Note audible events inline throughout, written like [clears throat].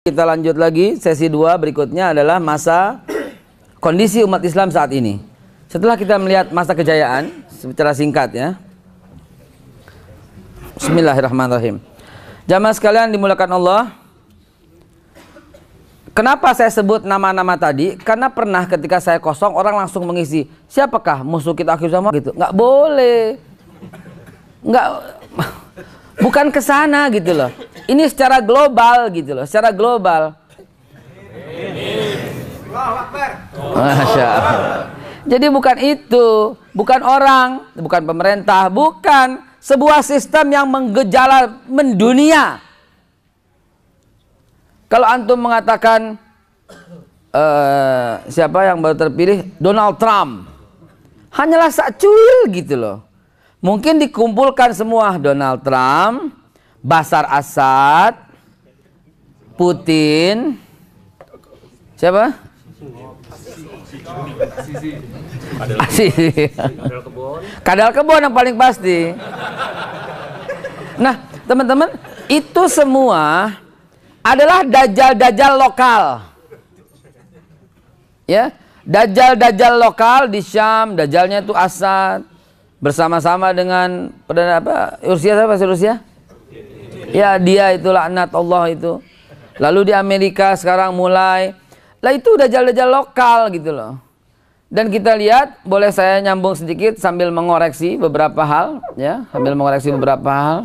Kita lanjut lagi sesi dua berikutnya adalah masa kondisi umat Islam saat ini. Setelah kita melihat masa kejayaan secara singkat ya. Bismillahirrahmanirrahim. Jamaah sekalian dimulakan Allah. Kenapa saya sebut nama-nama tadi? Karena pernah ketika saya kosong orang langsung mengisi siapakah musuh kita akhir zaman gitu. Nggak boleh. Nggak Bukan ke sana gitu loh. Ini secara global gitu loh, secara global. Masya Allah. Jadi bukan itu, bukan orang, bukan pemerintah, bukan sebuah sistem yang menggejala mendunia. Kalau antum mengatakan uh, siapa yang baru terpilih Donald Trump, hanyalah sacuil gitu loh. Mungkin dikumpulkan semua Donald Trump, Basar Asad, Putin, siapa? [laughs] Kadal kebon yang paling pasti. Nah, teman-teman, itu semua adalah dajal-dajal lokal. Ya, dajal-dajal lokal di Syam, dajalnya itu Asad bersama-sama dengan perdana apa Rusia siapa sih Rusia? Ya dia itu laknat Allah itu. Lalu di Amerika sekarang mulai lah itu udah jalan-jalan lokal gitu loh. Dan kita lihat, boleh saya nyambung sedikit sambil mengoreksi beberapa hal, ya, sambil mengoreksi beberapa hal.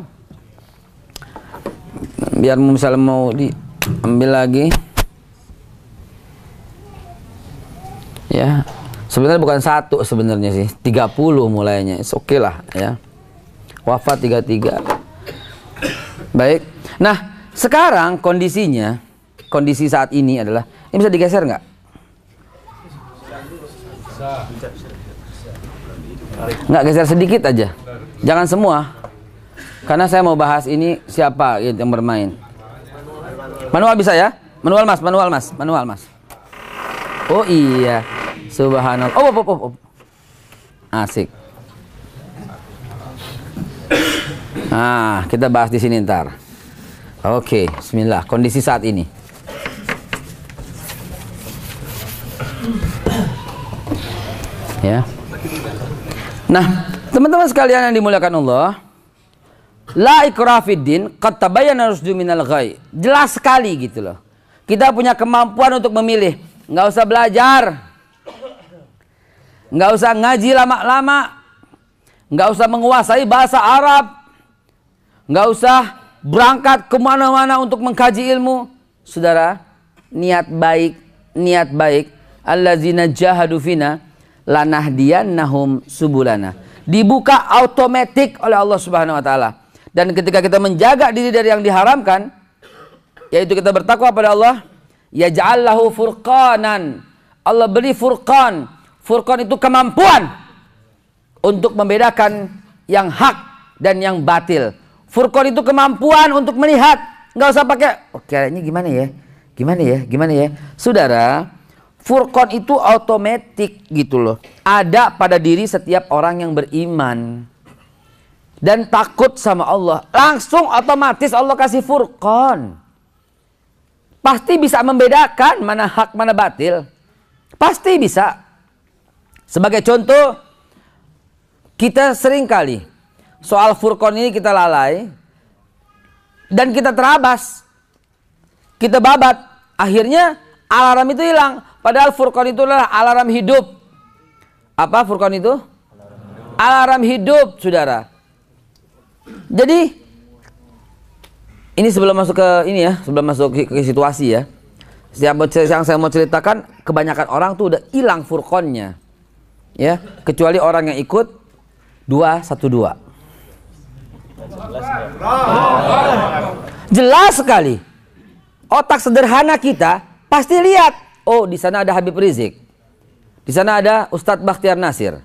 Biar misalnya mau diambil lagi, ya, Sebenarnya bukan satu sebenarnya sih, 30 mulainya. Oke okay lah ya. Wafat 33. Baik. Nah, sekarang kondisinya, kondisi saat ini adalah ini bisa digeser nggak? Nggak geser sedikit aja. Jangan semua. Karena saya mau bahas ini siapa gitu yang bermain. Manual bisa ya? Manual Mas, manual Mas, manual Mas. Oh iya. Subhanallah. Oh, oh, oh, oh. oh. Asik. Nah, kita bahas di sini ntar. Oke, okay, bismillah. Kondisi saat ini. Ya. Nah, teman-teman sekalian yang dimuliakan Allah, la ikrafiddin kata bayan rusdu minal ghaib. Jelas sekali gitu loh. Kita punya kemampuan untuk memilih. Nggak usah belajar nggak usah ngaji lama-lama, nggak usah menguasai bahasa Arab, nggak usah berangkat kemana-mana untuk mengkaji ilmu. Saudara, niat baik, niat baik. Allazina jahadu fina lanahdiyannahum subulana. Dibuka otomatis oleh Allah Subhanahu wa taala. Dan ketika kita menjaga diri dari yang diharamkan, yaitu kita bertakwa pada Allah, ya jallahu furqanan. Allah beri furqan, Furqan itu kemampuan untuk membedakan yang hak dan yang batil. Furqan itu kemampuan untuk melihat, nggak usah pakai. Oke, oh, ini gimana ya? Gimana ya? Gimana ya? Saudara, Furqan itu otomatis gitu loh. Ada pada diri setiap orang yang beriman dan takut sama Allah. Langsung otomatis Allah kasih Furqan. Pasti bisa membedakan mana hak mana batil. Pasti bisa. Sebagai contoh, kita sering kali soal Furqon ini kita lalai dan kita terabas. Kita babat. Akhirnya alarm itu hilang. Padahal Furqon itu adalah alarm hidup. Apa Furqon itu? Alarm hidup, saudara. Jadi ini sebelum masuk ke ini ya, sebelum masuk ke, situasi ya. yang saya mau ceritakan, kebanyakan orang tuh udah hilang furkonnya ya kecuali orang yang ikut dua satu dua jelas sekali otak sederhana kita pasti lihat oh di sana ada Habib Rizik di sana ada Ustadz Bakhtiar Nasir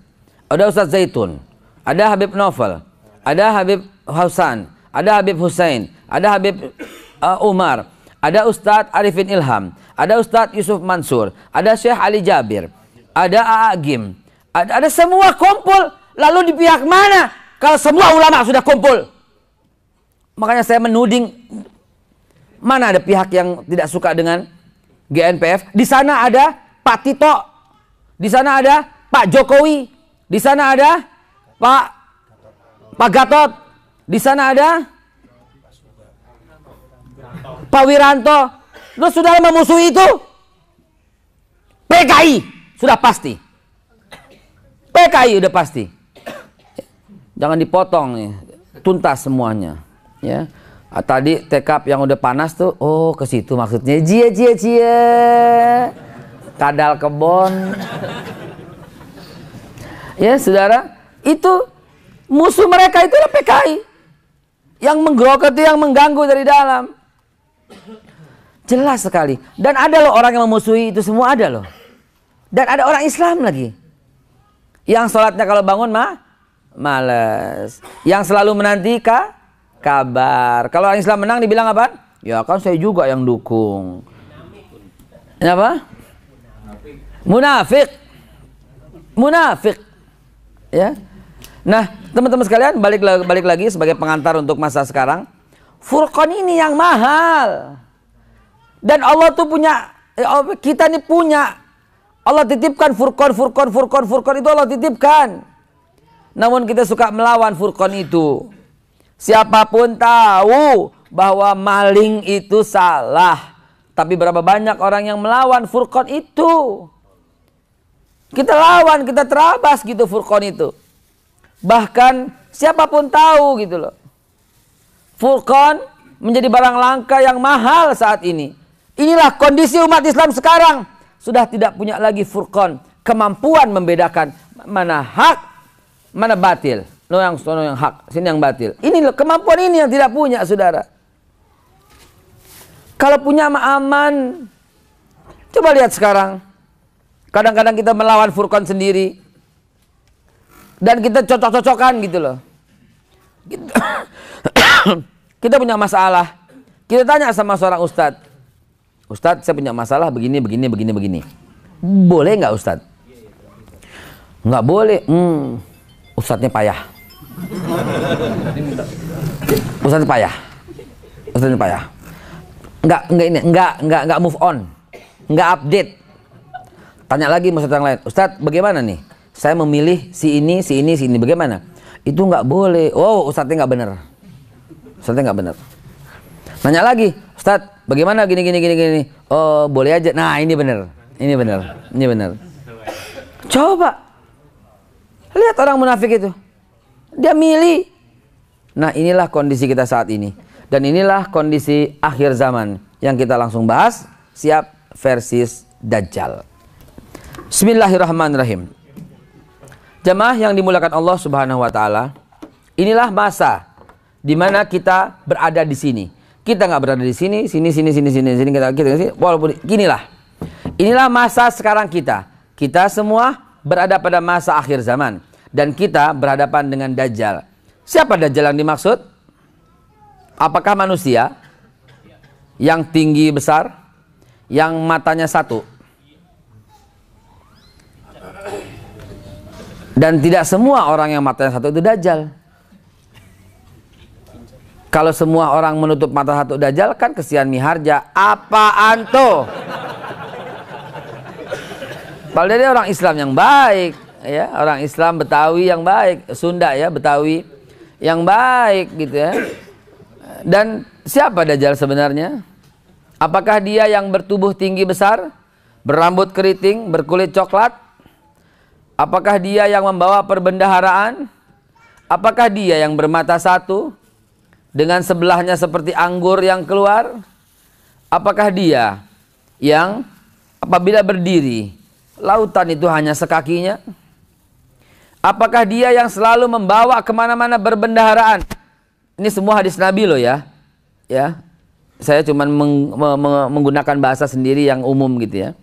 ada Ustadz Zaitun ada Habib Novel ada Habib Hausan ada Habib Hussein ada Habib uh, Umar ada Ustadz Arifin Ilham ada Ustadz Yusuf Mansur ada Syekh Ali Jabir ada A.A. Gim ada, ada semua kumpul. Lalu di pihak mana? Kalau semua ulama sudah kumpul. Makanya saya menuding mana ada pihak yang tidak suka dengan GNPF. Di sana ada Pak Tito, di sana ada Pak Jokowi, di sana ada Pak Pak Gatot, di sana ada Pak Wiranto. Lu sudah memusuhi itu? PKI sudah pasti. PKI udah pasti. Jangan dipotong nih, tuntas semuanya. Ya. Ah, tadi tekap yang udah panas tuh, oh ke situ maksudnya. Cie cie cie. Kadal kebon. Ya, Saudara, itu musuh mereka itu adalah PKI. Yang menggerogoti, yang mengganggu dari dalam. Jelas sekali. Dan ada loh orang yang memusuhi itu semua ada loh. Dan ada orang Islam lagi. Yang sholatnya kalau bangun mah males. Yang selalu menanti ka, kabar. Kalau orang Islam menang dibilang apa? Ya kan saya juga yang dukung. Kenapa? Munafik. Munafik. Ya. Nah, teman-teman sekalian balik lagi, balik lagi sebagai pengantar untuk masa sekarang. Furqan ini yang mahal. Dan Allah tuh punya eh, kita nih punya Allah titipkan Furqan, Furqan, Furqan, Furqan itu Allah titipkan. Namun kita suka melawan Furqan itu. Siapapun tahu bahwa maling itu salah. Tapi berapa banyak orang yang melawan Furqan itu. Kita lawan, kita terabas gitu Furqan itu. Bahkan siapapun tahu gitu loh. Furqan menjadi barang langka yang mahal saat ini. Inilah kondisi umat Islam sekarang sudah tidak punya lagi furqan, kemampuan membedakan mana hak, mana batil. No yang sono yang hak, sini yang batil. Ini kemampuan ini yang tidak punya, saudara. Kalau punya aman, coba lihat sekarang. Kadang-kadang kita melawan furqan sendiri. Dan kita cocok-cocokan gitu loh. Kita, [coughs] [coughs] kita punya masalah. Kita tanya sama seorang ustadz. Ustadz saya punya masalah begini, begini, begini, begini. Boleh nggak Ustadz? Nggak boleh. Hmm, Ustadznya payah. Ustadznya payah. Ustadznya payah. Nggak, nggak ini, nggak, nggak, nggak move on. Nggak update. Tanya lagi sama yang lain. Ustadz bagaimana nih? Saya memilih si ini, si ini, si ini. Bagaimana? Itu nggak boleh. Wow, Ustadznya nggak bener. Ustadznya nggak bener. Nanya lagi, Ustadz Bagaimana gini gini gini gini? Oh, boleh aja. Nah, ini benar. Ini benar. Ini benar. Coba lihat orang munafik itu. Dia milih. Nah, inilah kondisi kita saat ini. Dan inilah kondisi akhir zaman yang kita langsung bahas siap versus dajjal. Bismillahirrahmanirrahim. Jemaah yang dimulakan Allah Subhanahu wa taala, inilah masa di mana kita berada di sini kita nggak berada di sini, sini, sini, sini, sini, sini, kita, kita, sini. Walaupun ginilah, inilah masa sekarang kita. Kita semua berada pada masa akhir zaman dan kita berhadapan dengan Dajjal. Siapa Dajjal yang dimaksud? Apakah manusia yang tinggi besar, yang matanya satu, dan tidak semua orang yang matanya satu itu Dajjal. Kalau semua orang menutup mata satu dajjal kan kesian miharja. apa anto? Padahal dia orang Islam yang baik, ya, orang Islam Betawi yang baik, Sunda ya, Betawi yang baik gitu ya. Dan siapa dajjal sebenarnya? Apakah dia yang bertubuh tinggi besar, berambut keriting, berkulit coklat? Apakah dia yang membawa perbendaharaan? Apakah dia yang bermata satu? dengan sebelahnya seperti anggur yang keluar? Apakah dia yang apabila berdiri lautan itu hanya sekakinya? Apakah dia yang selalu membawa kemana-mana berbendaharaan? Ini semua hadis Nabi loh ya. Ya, saya cuma meng, meng, menggunakan bahasa sendiri yang umum gitu ya.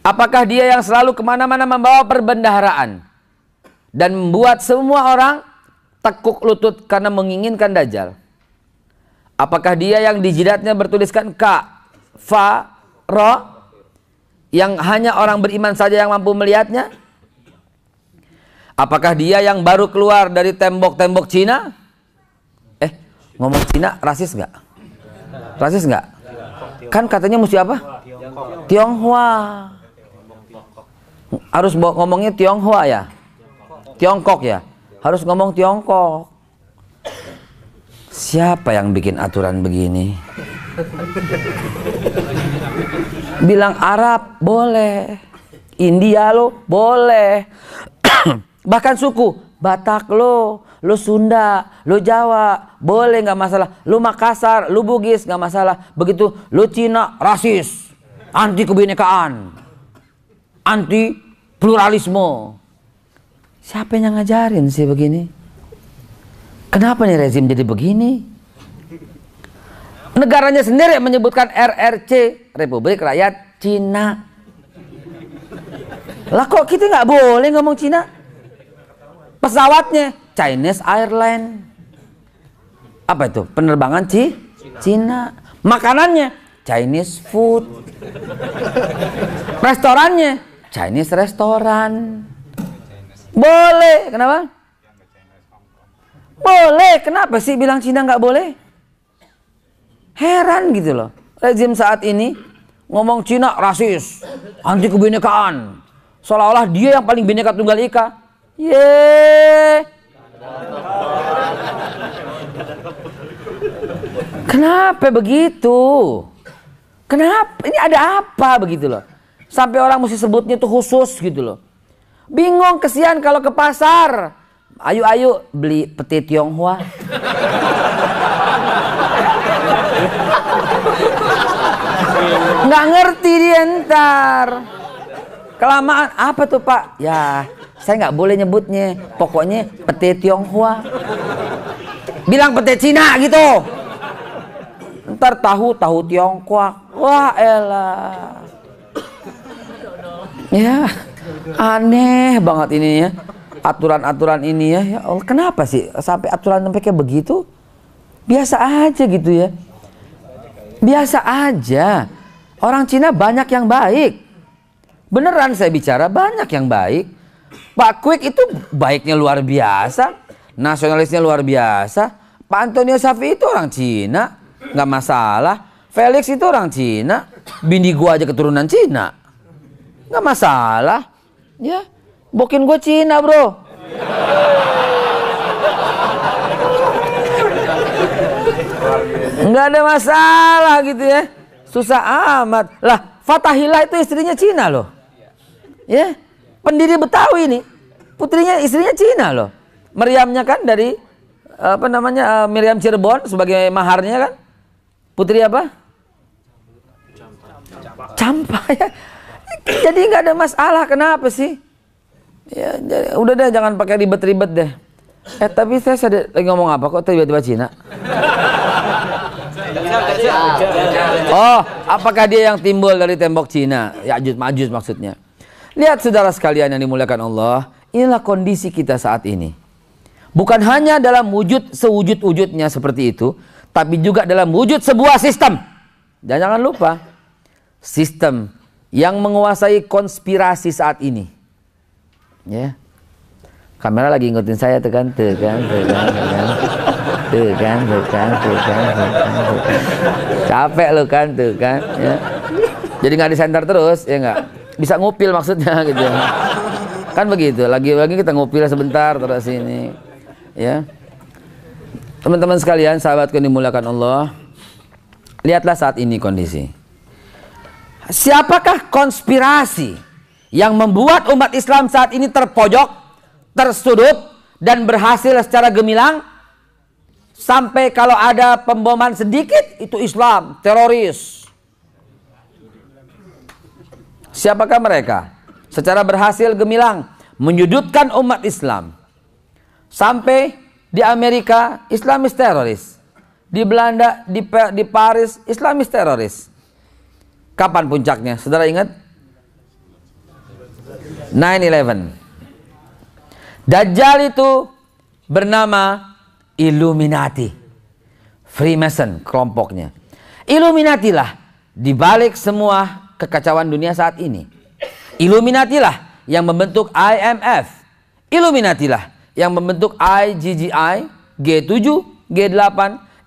Apakah dia yang selalu kemana-mana membawa perbendaharaan dan membuat semua orang tekuk lutut karena menginginkan Dajjal? Apakah dia yang di jidatnya bertuliskan ka, fa, ro, yang hanya orang beriman saja yang mampu melihatnya? Apakah dia yang baru keluar dari tembok-tembok Cina? Eh, ngomong Cina rasis nggak? Rasis nggak? Kan katanya mesti apa? Tionghoa. Harus ngomongnya Tionghoa ya? Tiongkok ya? harus ngomong Tiongkok. Siapa yang bikin aturan begini? Bilang Arab boleh, India lo boleh, [clears throat] bahkan suku Batak lo, lo Sunda, lo Jawa boleh nggak masalah, lo Makassar, lo Bugis nggak masalah, begitu lo Cina rasis, anti kebinekaan, anti pluralisme, Siapa yang ngajarin sih begini? Kenapa nih rezim jadi begini? Negaranya sendiri yang menyebutkan RRC, Republik Rakyat Cina. Lah kok kita nggak boleh ngomong Cina? Pesawatnya Chinese Airline. Apa itu? Penerbangan Ci? Cina. Cina. Makanannya Chinese food. Restorannya Chinese restoran. Boleh. Kenapa? Boleh. Kenapa sih bilang Cina nggak boleh? Heran gitu loh. Rezim saat ini ngomong Cina rasis, anti kebinekaan. Seolah-olah dia yang paling bineka tunggal ika. Ye. Kenapa begitu? Kenapa? Ini ada apa begitu loh? Sampai orang mesti sebutnya itu khusus gitu loh. Bingung kesian kalau ke pasar. Ayo-ayo beli peti Tionghoa. Nggak ngerti dia ntar. Kelamaan apa tuh pak? Ya saya nggak boleh nyebutnya. Pokoknya peti Tionghoa. Bilang peti Cina gitu. Ntar tahu tahu Tionghoa. Wah elah. Ya. Yeah. Aneh banget ini ya. Aturan-aturan ini ya. ya Allah, kenapa sih sampai aturan sampai kayak begitu? Biasa aja gitu ya. Biasa aja. Orang Cina banyak yang baik. Beneran saya bicara banyak yang baik. Pak Quick itu baiknya luar biasa, nasionalisnya luar biasa. Pak Antonio Safi itu orang Cina, nggak masalah. Felix itu orang Cina, bini gua aja keturunan Cina, nggak masalah. Ya, bokin gue Cina bro. Nggak ada masalah gitu ya. Susah amat. Lah, Fatahila itu istrinya Cina loh. Ya, pendiri Betawi ini. Putrinya istrinya Cina loh. Meriamnya kan dari apa namanya uh, Miriam Cirebon sebagai maharnya kan putri apa Campa, Campa ya jadi nggak ada masalah. Kenapa sih? Ya, jadi, udah deh jangan pakai ribet-ribet deh. Eh tapi saya sadar lagi ngomong apa kok tiba-tiba Cina? Oh, apakah dia yang timbul dari tembok Cina? Ya majus maksudnya. Lihat saudara sekalian yang dimuliakan Allah, inilah kondisi kita saat ini. Bukan hanya dalam wujud sewujud-wujudnya seperti itu, tapi juga dalam wujud sebuah sistem. Dan jangan lupa, sistem yang menguasai konspirasi saat ini. Ya. Kamera lagi ngikutin saya tuh kan, tuh kan, tuh kan, tuh kan. Tuh kan, tuh kan, tuh kan, Capek lo kan, tuh kan, ya. Jadi nggak di center terus, ya nggak. Bisa ngupil maksudnya [laughs] gitu. Ya. Kan begitu, lagi-lagi kita ngupil sebentar terus ini, Ya. Teman-teman sekalian, sahabatku dimulakan Allah. Lihatlah saat ini kondisi. Siapakah konspirasi yang membuat umat Islam saat ini terpojok, tersudut, dan berhasil secara gemilang? Sampai kalau ada pemboman sedikit, itu Islam, teroris. Siapakah mereka? Secara berhasil gemilang, menyudutkan umat Islam. Sampai di Amerika, Islamis teroris. Di Belanda, di, Paris, Islamis teroris Kapan puncaknya? Saudara ingat? 9-11. Dajjal itu bernama Illuminati. Freemason kelompoknya. Illuminati lah dibalik semua kekacauan dunia saat ini. Illuminati lah yang membentuk IMF. Illuminati lah yang membentuk IGGI, G7, G8.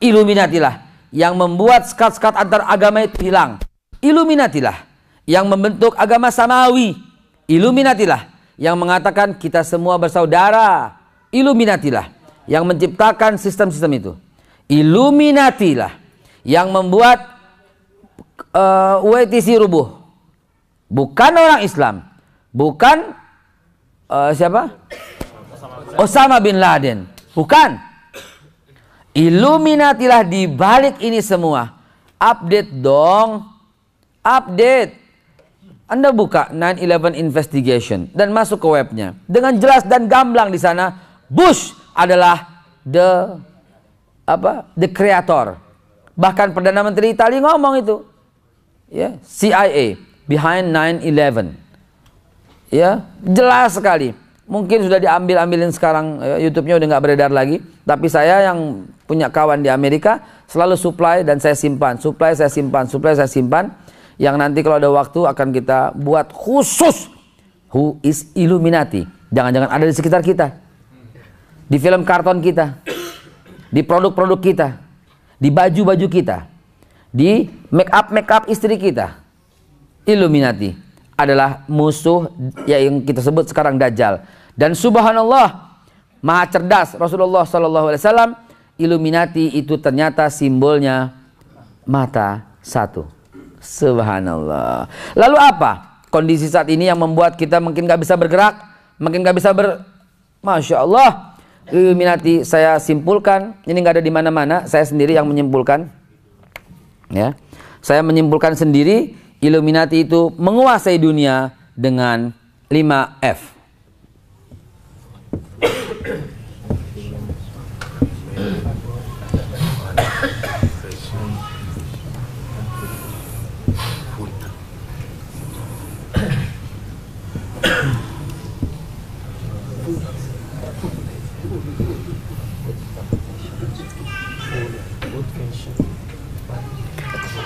Illuminati lah yang membuat skat-skat antar agama itu hilang. Illuminatilah yang membentuk agama samawi. Illuminatilah yang mengatakan kita semua bersaudara. Illuminatilah yang menciptakan sistem-sistem itu. Illuminatilah yang membuat uh, eh, WTC rubuh. Bukan orang Islam, bukan uh, siapa? Osama bin Laden. Bukan. Illuminatilah di balik ini semua. Update dong update. Anda buka 9-11 investigation dan masuk ke webnya. Dengan jelas dan gamblang di sana, Bush adalah the apa? the creator. Bahkan Perdana Menteri Italia ngomong itu. Ya, yeah, CIA behind 9-11. Ya, yeah, jelas sekali. Mungkin sudah diambil-ambilin sekarang ya, YouTube-nya udah nggak beredar lagi. Tapi saya yang punya kawan di Amerika selalu supply dan saya simpan, supply saya simpan, supply saya simpan yang nanti kalau ada waktu akan kita buat khusus who is Illuminati. Jangan-jangan ada di sekitar kita. Di film karton kita. Di produk-produk kita. Di baju-baju kita. Di make up-make up istri kita. Illuminati adalah musuh yang kita sebut sekarang Dajjal. Dan subhanallah, maha cerdas Rasulullah Sallallahu Alaihi Wasallam, Illuminati itu ternyata simbolnya mata satu. Subhanallah. Lalu apa kondisi saat ini yang membuat kita mungkin nggak bisa bergerak, mungkin nggak bisa ber, masya Allah. Minati saya simpulkan, ini nggak ada di mana-mana, saya sendiri yang menyimpulkan. Ya, saya menyimpulkan sendiri, Illuminati itu menguasai dunia dengan 5 F.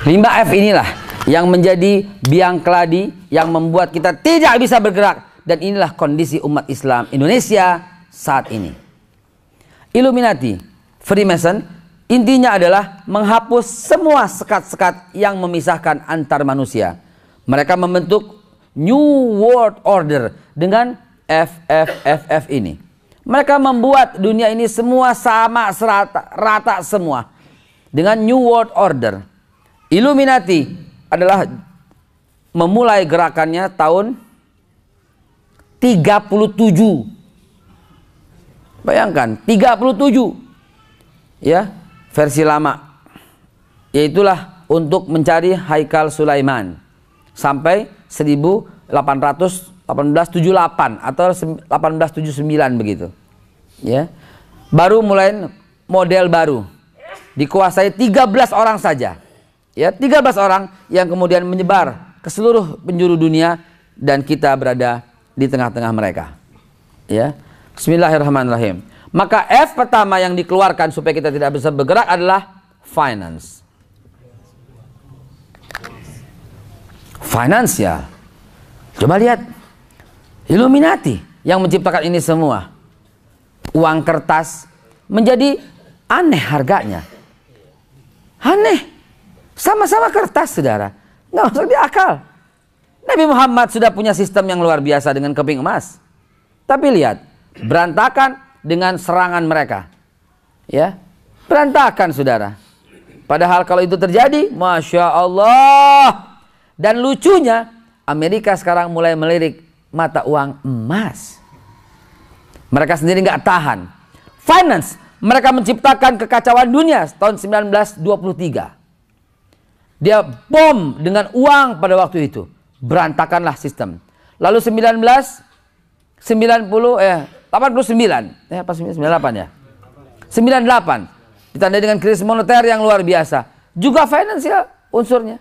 5F inilah yang menjadi biang keladi yang membuat kita tidak bisa bergerak dan inilah kondisi umat Islam Indonesia saat ini. Illuminati, Freemason, intinya adalah menghapus semua sekat-sekat yang memisahkan antar manusia. Mereka membentuk New World Order dengan FFFF ini. Mereka membuat dunia ini semua sama serata rata semua dengan New World Order. Illuminati adalah memulai gerakannya tahun 37. Bayangkan, 37. Ya, versi lama. Yaitulah untuk mencari Haikal Sulaiman sampai 1878 atau 1879 begitu. Ya. Baru mulai model baru. Dikuasai 13 orang saja ya 13 orang yang kemudian menyebar ke seluruh penjuru dunia dan kita berada di tengah-tengah mereka. Ya. Bismillahirrahmanirrahim. Maka F pertama yang dikeluarkan supaya kita tidak bisa bergerak adalah finance. Finance ya. Coba lihat. Illuminati yang menciptakan ini semua. Uang kertas menjadi aneh harganya. Aneh. Sama-sama kertas saudara. Nggak masuk di akal. Nabi Muhammad sudah punya sistem yang luar biasa dengan keping emas. Tapi lihat, berantakan dengan serangan mereka. Ya, berantakan saudara. Padahal kalau itu terjadi, Masya Allah. Dan lucunya, Amerika sekarang mulai melirik mata uang emas. Mereka sendiri nggak tahan. Finance, mereka menciptakan kekacauan dunia tahun 1923. Dia bom dengan uang pada waktu itu. Berantakanlah sistem. Lalu 19 90 eh 89 eh apa 98 ya? 98 ditandai dengan krisis moneter yang luar biasa. Juga finansial unsurnya.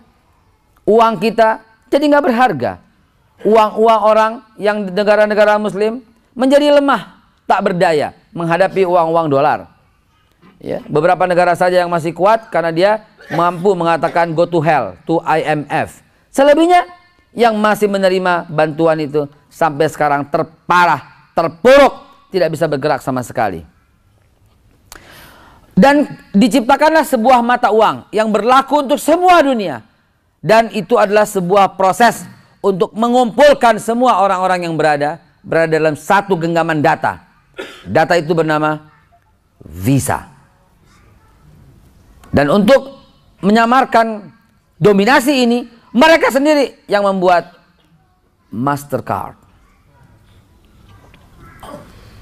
Uang kita jadi nggak berharga. Uang-uang orang yang negara-negara muslim menjadi lemah, tak berdaya menghadapi uang-uang dolar. Ya, beberapa negara saja yang masih kuat karena dia mampu mengatakan go to hell to IMF. Selebihnya yang masih menerima bantuan itu sampai sekarang terparah, terpuruk, tidak bisa bergerak sama sekali. Dan diciptakanlah sebuah mata uang yang berlaku untuk semua dunia. Dan itu adalah sebuah proses untuk mengumpulkan semua orang-orang yang berada berada dalam satu genggaman data. Data itu bernama Visa. Dan untuk menyamarkan dominasi ini, mereka sendiri yang membuat Mastercard.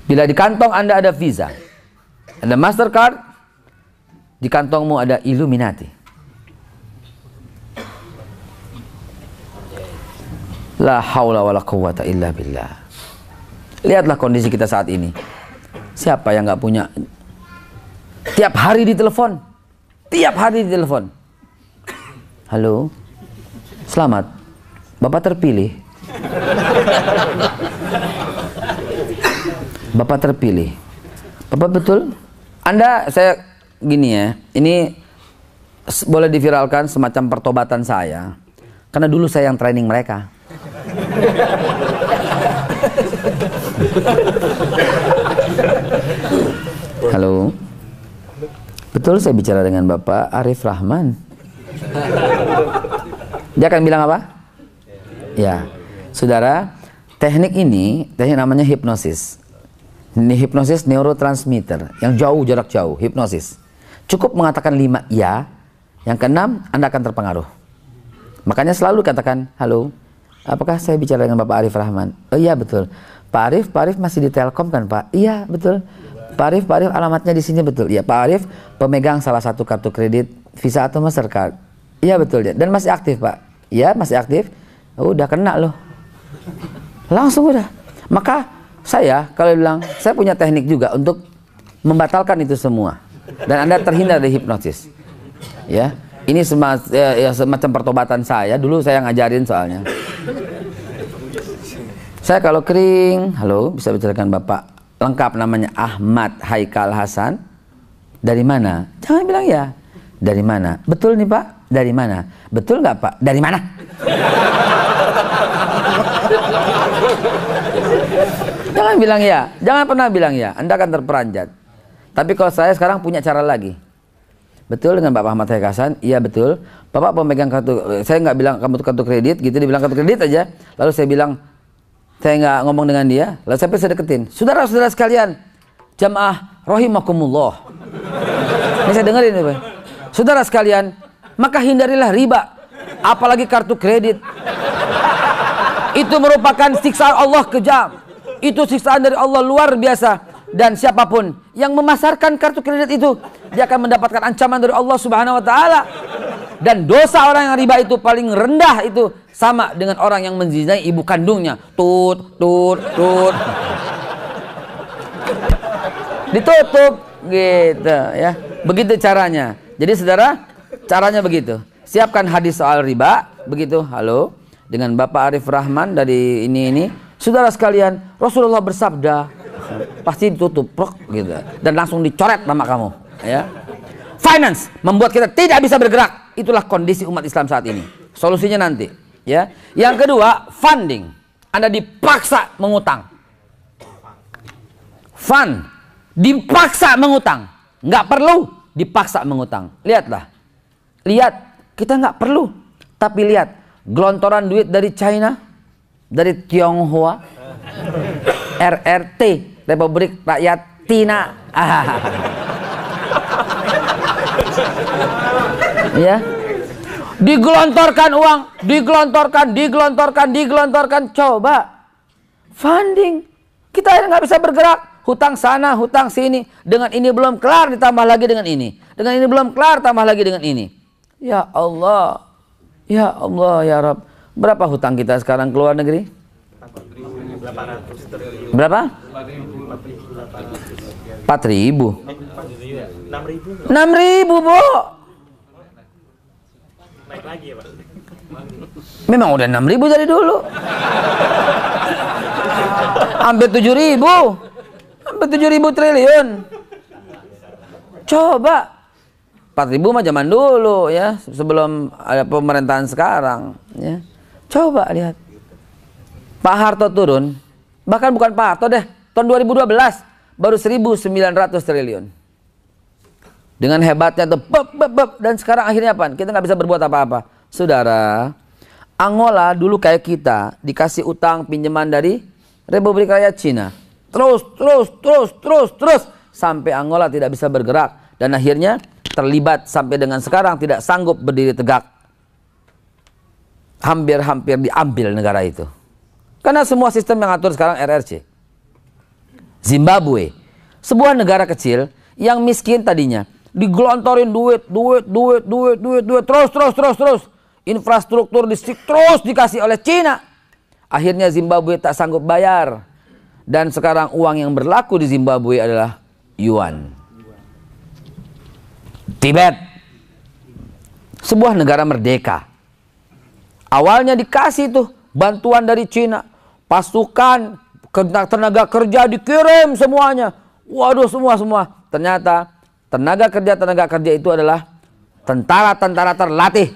Bila di kantong Anda ada Visa, ada Mastercard, di kantongmu ada Illuminati. La haula wala quwata illa billah. Lihatlah kondisi kita saat ini. Siapa yang nggak punya tiap hari ditelepon? telepon Tiap hari di telepon. Halo, selamat. Bapak terpilih. Bapak terpilih. Bapak betul? Anda, saya gini ya, ini boleh diviralkan semacam pertobatan saya. Karena dulu saya yang training mereka. Halo. Betul saya bicara dengan Bapak Arif Rahman. Dia akan bilang apa? Ya. Saudara, teknik ini, teknik namanya hipnosis. Ini hipnosis neurotransmitter yang jauh jarak jauh, hipnosis. Cukup mengatakan lima ya, yang keenam Anda akan terpengaruh. Makanya selalu katakan, "Halo, apakah saya bicara dengan Bapak Arif Rahman?" "Oh iya, betul." "Pak Arif, Pak Arif masih di Telkom kan, Pak?" "Iya, betul." Pak Arif, Pak Arif alamatnya di sini betul. Ya, Pak Arif pemegang salah satu kartu kredit Visa atau Mastercard. Iya betul ya. Dan masih aktif, Pak. Iya, masih aktif. Oh, udah kena loh. Langsung udah. Maka saya kalau bilang, saya punya teknik juga untuk membatalkan itu semua. Dan Anda terhindar dari hipnosis. Ya. Ini semacam, ya, ya, semacam pertobatan saya. Dulu saya ngajarin soalnya. Saya kalau kering, halo, bisa bicarakan Bapak lengkap namanya Ahmad Haikal Hasan. Dari mana? Jangan bilang ya. Dari mana? Betul nih Pak? Dari mana? Betul nggak Pak? Dari mana? [laughs] Jangan bilang ya. Jangan pernah bilang ya. Anda akan terperanjat. Tapi kalau saya sekarang punya cara lagi. Betul dengan Bapak Ahmad Haikal Hasan? Iya betul. Bapak pemegang kartu, eh, saya nggak bilang kamu kartu kredit gitu, dibilang kartu kredit aja. Lalu saya bilang, saya nggak ngomong dengan dia, lalu saya saya deketin. Saudara-saudara sekalian, jamaah rohimakumullah. Ini saya dengerin Ya, Saudara sekalian, maka hindarilah riba, apalagi kartu kredit. Itu merupakan siksaan Allah kejam. Itu siksaan dari Allah luar biasa. Dan siapapun yang memasarkan kartu kredit itu, dia akan mendapatkan ancaman dari Allah Subhanahu wa taala. Dan dosa orang yang riba itu paling rendah itu sama dengan orang yang menzinai ibu kandungnya. Tut, tut, tut. Ditutup gitu ya. Begitu caranya. Jadi saudara, caranya begitu. Siapkan hadis soal riba, begitu. Halo, dengan Bapak Arif Rahman dari ini ini. Saudara sekalian, Rasulullah bersabda, pasti ditutup prok gitu dan langsung dicoret nama kamu, ya. Finance membuat kita tidak bisa bergerak. Itulah kondisi umat Islam saat ini. Solusinya nanti Ya. Yang kedua, funding. Anda dipaksa mengutang. Fund. Dipaksa mengutang. Nggak perlu dipaksa mengutang. Lihatlah. Lihat, kita nggak perlu. Tapi lihat, gelontoran duit dari China, dari Tionghoa, RRT, Republik Rakyat Tina. [laughs] ya. Digelontorkan uang, digelontorkan, digelontorkan, digelontorkan. Coba funding. Kita nggak bisa bergerak. Hutang sana, hutang sini. Dengan ini belum kelar ditambah lagi dengan ini. Dengan ini belum kelar tambah lagi dengan ini. Ya Allah. Ya Allah ya Rob. Berapa hutang kita sekarang ke luar negeri? Berapa? 4 ribu. 6 ribu, Bu naik lagi ya pak memang udah enam ribu dari dulu hampir tujuh ribu hampir tujuh ribu triliun coba 4000 mah zaman dulu ya sebelum ada pemerintahan sekarang ya coba lihat Pak Harto turun bahkan bukan Pak Harto deh tahun 2012 baru 1900 triliun dengan hebatnya tuh bep, bep, bep. dan sekarang akhirnya apa? Kita nggak bisa berbuat apa-apa. Saudara, Angola dulu kayak kita dikasih utang pinjaman dari Republik Rakyat Cina. Terus, terus, terus, terus, terus sampai Angola tidak bisa bergerak dan akhirnya terlibat sampai dengan sekarang tidak sanggup berdiri tegak. Hampir-hampir diambil negara itu. Karena semua sistem yang atur sekarang RRC. Zimbabwe, sebuah negara kecil yang miskin tadinya digelontorin duit, duit, duit, duit, duit, duit terus terus terus terus. Infrastruktur listrik terus dikasih oleh Cina. Akhirnya Zimbabwe tak sanggup bayar. Dan sekarang uang yang berlaku di Zimbabwe adalah yuan. Tibet. Sebuah negara merdeka. Awalnya dikasih tuh bantuan dari Cina, pasukan, tenaga kerja dikirim semuanya. Waduh semua semua. Ternyata Tenaga kerja tenaga kerja itu adalah tentara-tentara terlatih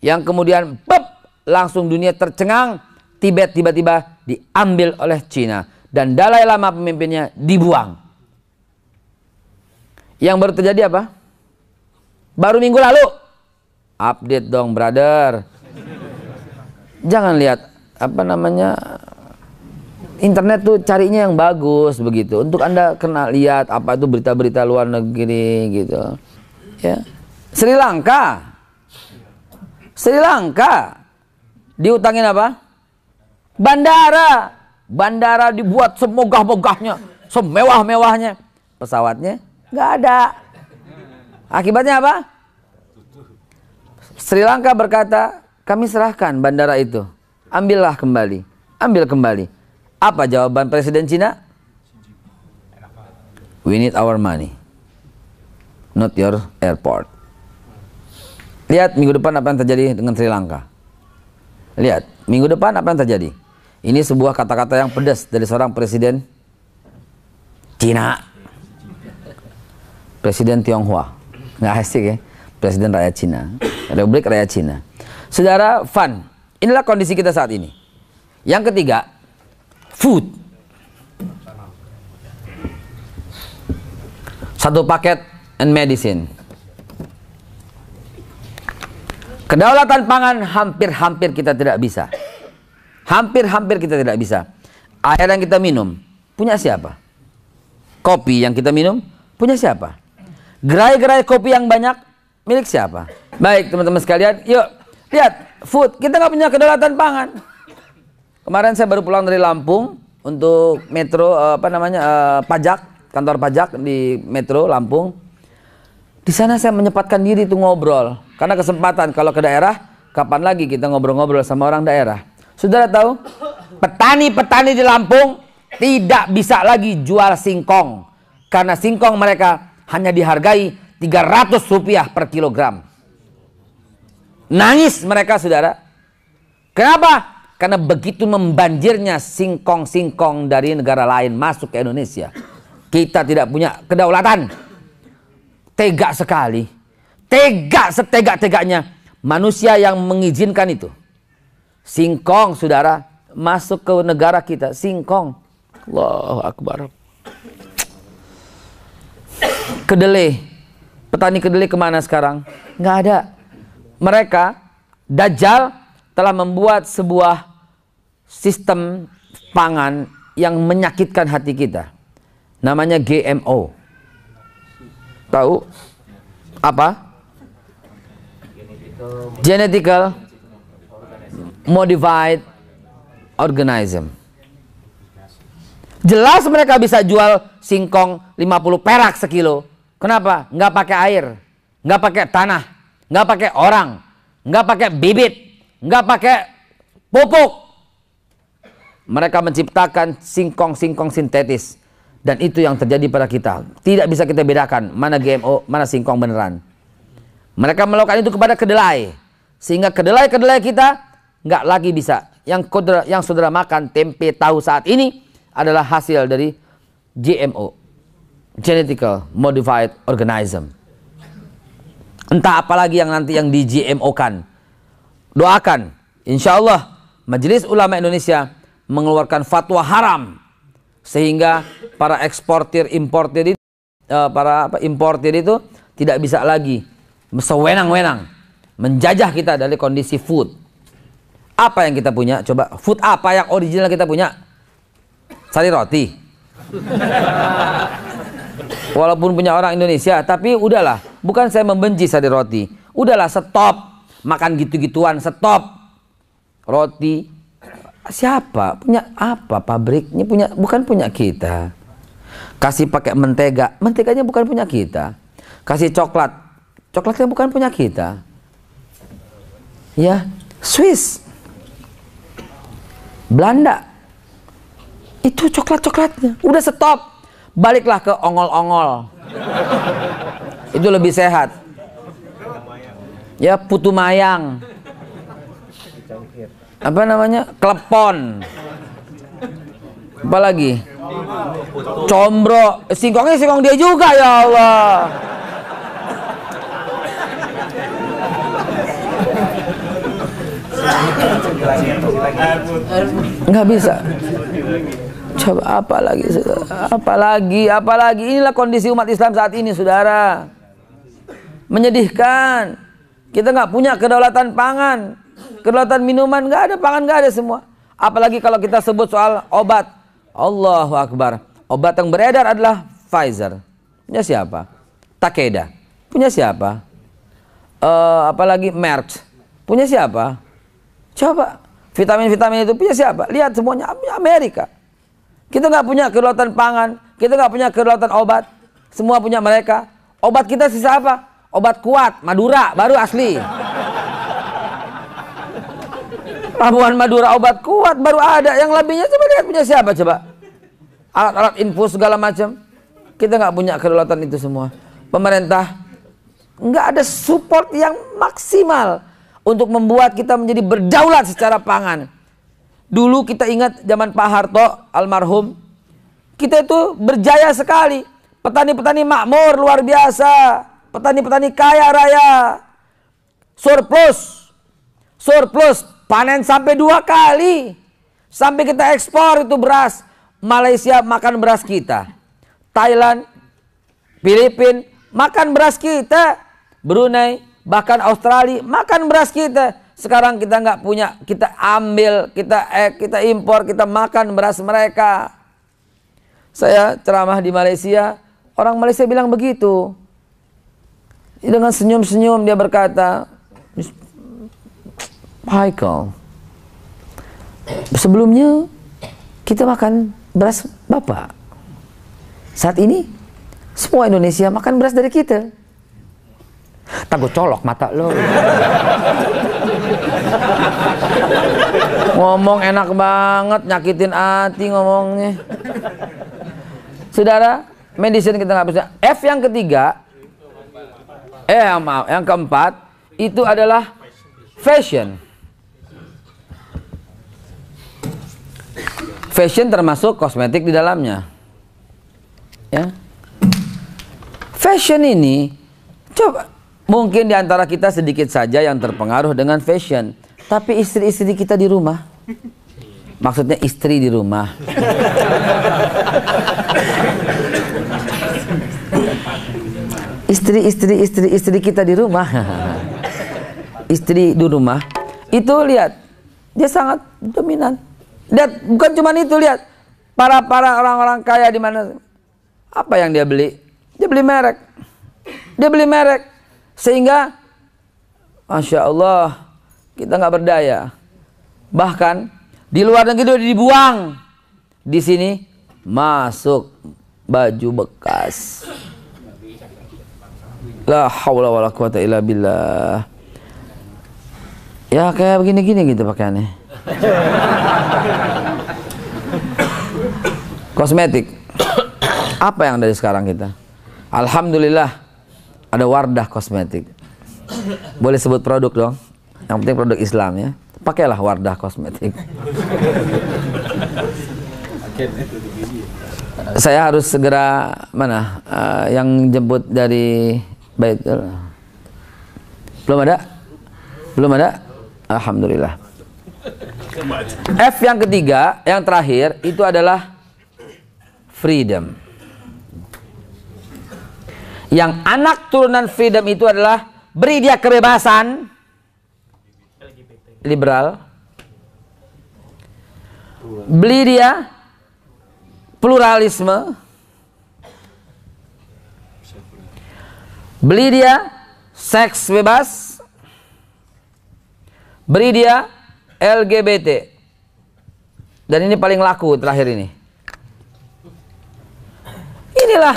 yang kemudian beb, langsung dunia tercengang Tibet tiba-tiba diambil oleh Cina dan Dalai Lama pemimpinnya dibuang. Yang baru terjadi apa? Baru minggu lalu. Update dong, brother. Jangan lihat apa namanya internet tuh carinya yang bagus begitu. Untuk Anda kena lihat apa itu berita-berita luar negeri gitu. Ya. Sri Lanka. Sri Lanka diutangin apa? Bandara. Bandara dibuat semogah-mogahnya, semewah-mewahnya. Pesawatnya nggak ada. Akibatnya apa? Sri Lanka berkata, kami serahkan bandara itu. Ambillah kembali. Ambil kembali apa jawaban Presiden Cina? We need our money. Not your airport. Lihat minggu depan apa yang terjadi dengan Sri Lanka. Lihat, minggu depan apa yang terjadi. Ini sebuah kata-kata yang pedas dari seorang presiden Cina. Presiden Tionghoa. Nggak asik ya. Presiden rakyat Cina. Republik rakyat Cina. Saudara Fan, inilah kondisi kita saat ini. Yang ketiga, food. Satu paket and medicine. Kedaulatan pangan hampir-hampir kita tidak bisa. Hampir-hampir kita tidak bisa. Air yang kita minum, punya siapa? Kopi yang kita minum, punya siapa? Gerai-gerai kopi yang banyak, milik siapa? Baik teman-teman sekalian, yuk lihat food. Kita nggak punya kedaulatan pangan. Kemarin saya baru pulang dari Lampung untuk metro eh, apa namanya uh, pajak kantor pajak di metro Lampung. Di sana saya menyempatkan diri itu ngobrol karena kesempatan kalau ke daerah kapan lagi kita ngobrol-ngobrol sama orang daerah. Saudara tahu petani-petani di Lampung tidak bisa lagi jual singkong karena singkong mereka hanya dihargai 300 rupiah per kilogram. Nangis mereka saudara. Kenapa? Karena begitu membanjirnya singkong-singkong dari negara lain masuk ke Indonesia. Kita tidak punya kedaulatan. Tega sekali. Tega setega-teganya manusia yang mengizinkan itu. Singkong saudara masuk ke negara kita. Singkong. Allah Akbar. Kedelai. Petani kedelai kemana sekarang? Nggak ada. Mereka, Dajjal telah membuat sebuah sistem pangan yang menyakitkan hati kita. Namanya GMO. Tahu? Apa? Genetical Modified Organism. Jelas mereka bisa jual singkong 50 perak sekilo. Kenapa? Nggak pakai air, nggak pakai tanah, nggak pakai orang, nggak pakai bibit, nggak pakai pupuk, mereka menciptakan singkong-singkong sintetis. Dan itu yang terjadi pada kita. Tidak bisa kita bedakan mana GMO, mana singkong beneran. Mereka melakukan itu kepada kedelai. Sehingga kedelai-kedelai kita nggak lagi bisa. Yang, kodra, yang saudara makan, tempe, tahu saat ini adalah hasil dari GMO. Genetical Modified Organism. Entah apalagi yang nanti yang di GMO-kan. Doakan. Insya Allah Majelis Ulama Indonesia mengeluarkan fatwa haram sehingga para eksportir importir itu eh, para importir itu tidak bisa lagi sewenang-wenang menjajah kita dari kondisi food. Apa yang kita punya? Coba food apa yang original kita punya? Sari roti. [laughs] Walaupun punya orang Indonesia, tapi udahlah, bukan saya membenci sari roti. Udahlah stop makan gitu-gituan, stop. Roti, siapa punya apa pabriknya punya bukan punya kita kasih pakai mentega menteganya bukan punya kita kasih coklat coklatnya bukan punya kita ya Swiss Belanda itu coklat coklatnya udah stop baliklah ke ongol-ongol itu lebih sehat ya putu mayang apa namanya klepon apa lagi combro singkongnya singkong dia juga ya Allah nggak bisa coba apa lagi apa lagi apa lagi inilah kondisi umat Islam saat ini saudara menyedihkan kita nggak punya kedaulatan pangan Kedaulatan minuman nggak ada, pangan nggak ada semua. Apalagi kalau kita sebut soal obat. Allahu Akbar. Obat yang beredar adalah Pfizer. Punya siapa? Takeda. Punya siapa? Uh, apalagi Merck. Punya siapa? Coba. Vitamin-vitamin itu punya siapa? Lihat semuanya Amerika. Kita nggak punya kedaulatan pangan. Kita nggak punya kedaulatan obat. Semua punya mereka. Obat kita sisa apa? Obat kuat, Madura, baru asli. Pelabuhan Madura obat kuat baru ada yang lebihnya coba lihat punya siapa coba alat-alat infus segala macam kita nggak punya kedaulatan itu semua pemerintah nggak ada support yang maksimal untuk membuat kita menjadi berdaulat secara pangan dulu kita ingat zaman Pak Harto almarhum kita itu berjaya sekali petani-petani makmur luar biasa petani-petani kaya raya surplus surplus Panen sampai dua kali. Sampai kita ekspor itu beras. Malaysia makan beras kita. Thailand, Filipin makan beras kita. Brunei, bahkan Australia makan beras kita. Sekarang kita nggak punya, kita ambil, kita eh, kita impor, kita makan beras mereka. Saya ceramah di Malaysia, orang Malaysia bilang begitu. Dengan senyum-senyum dia berkata, Michael, sebelumnya kita makan beras Bapak. Saat ini semua Indonesia makan beras dari kita. gue colok mata lo. Ngomong enak banget, nyakitin hati ngomongnya. Saudara, medicine kita nggak bisa. F yang ketiga, eh maaf, yang keempat itu adalah fashion. Fashion termasuk kosmetik di dalamnya. Ya. Fashion ini coba mungkin di antara kita sedikit saja yang terpengaruh dengan fashion, tapi istri-istri kita di rumah Maksudnya istri di rumah. istri istri istri istri kita di rumah. istri di rumah itu lihat dia sangat dominan. Lihat, bukan cuma itu, lihat. Para-para orang-orang kaya di mana apa yang dia beli? Dia beli merek. Dia beli merek sehingga Masya Allah kita nggak berdaya. Bahkan di luar negeri itu dibuang. Di sini masuk baju bekas. La haula wala quwata illa billah. Ya kayak begini-gini gitu pakaiannya. [laughs] Kosmetik. [coughs] Apa yang dari sekarang kita? Alhamdulillah ada Wardah Kosmetik. Boleh sebut produk dong. Yang penting produk Islam ya. Pakailah Wardah Kosmetik. [laughs] Saya harus segera mana? Uh, yang jemput dari Baitul. Belum ada? Belum ada? Alhamdulillah. [laughs] F yang ketiga, yang terakhir itu adalah freedom. Yang anak turunan freedom itu adalah beri dia kebebasan liberal. Beli dia pluralisme. Beli dia seks bebas. Beri dia LGBT. Dan ini paling laku terakhir ini. Inilah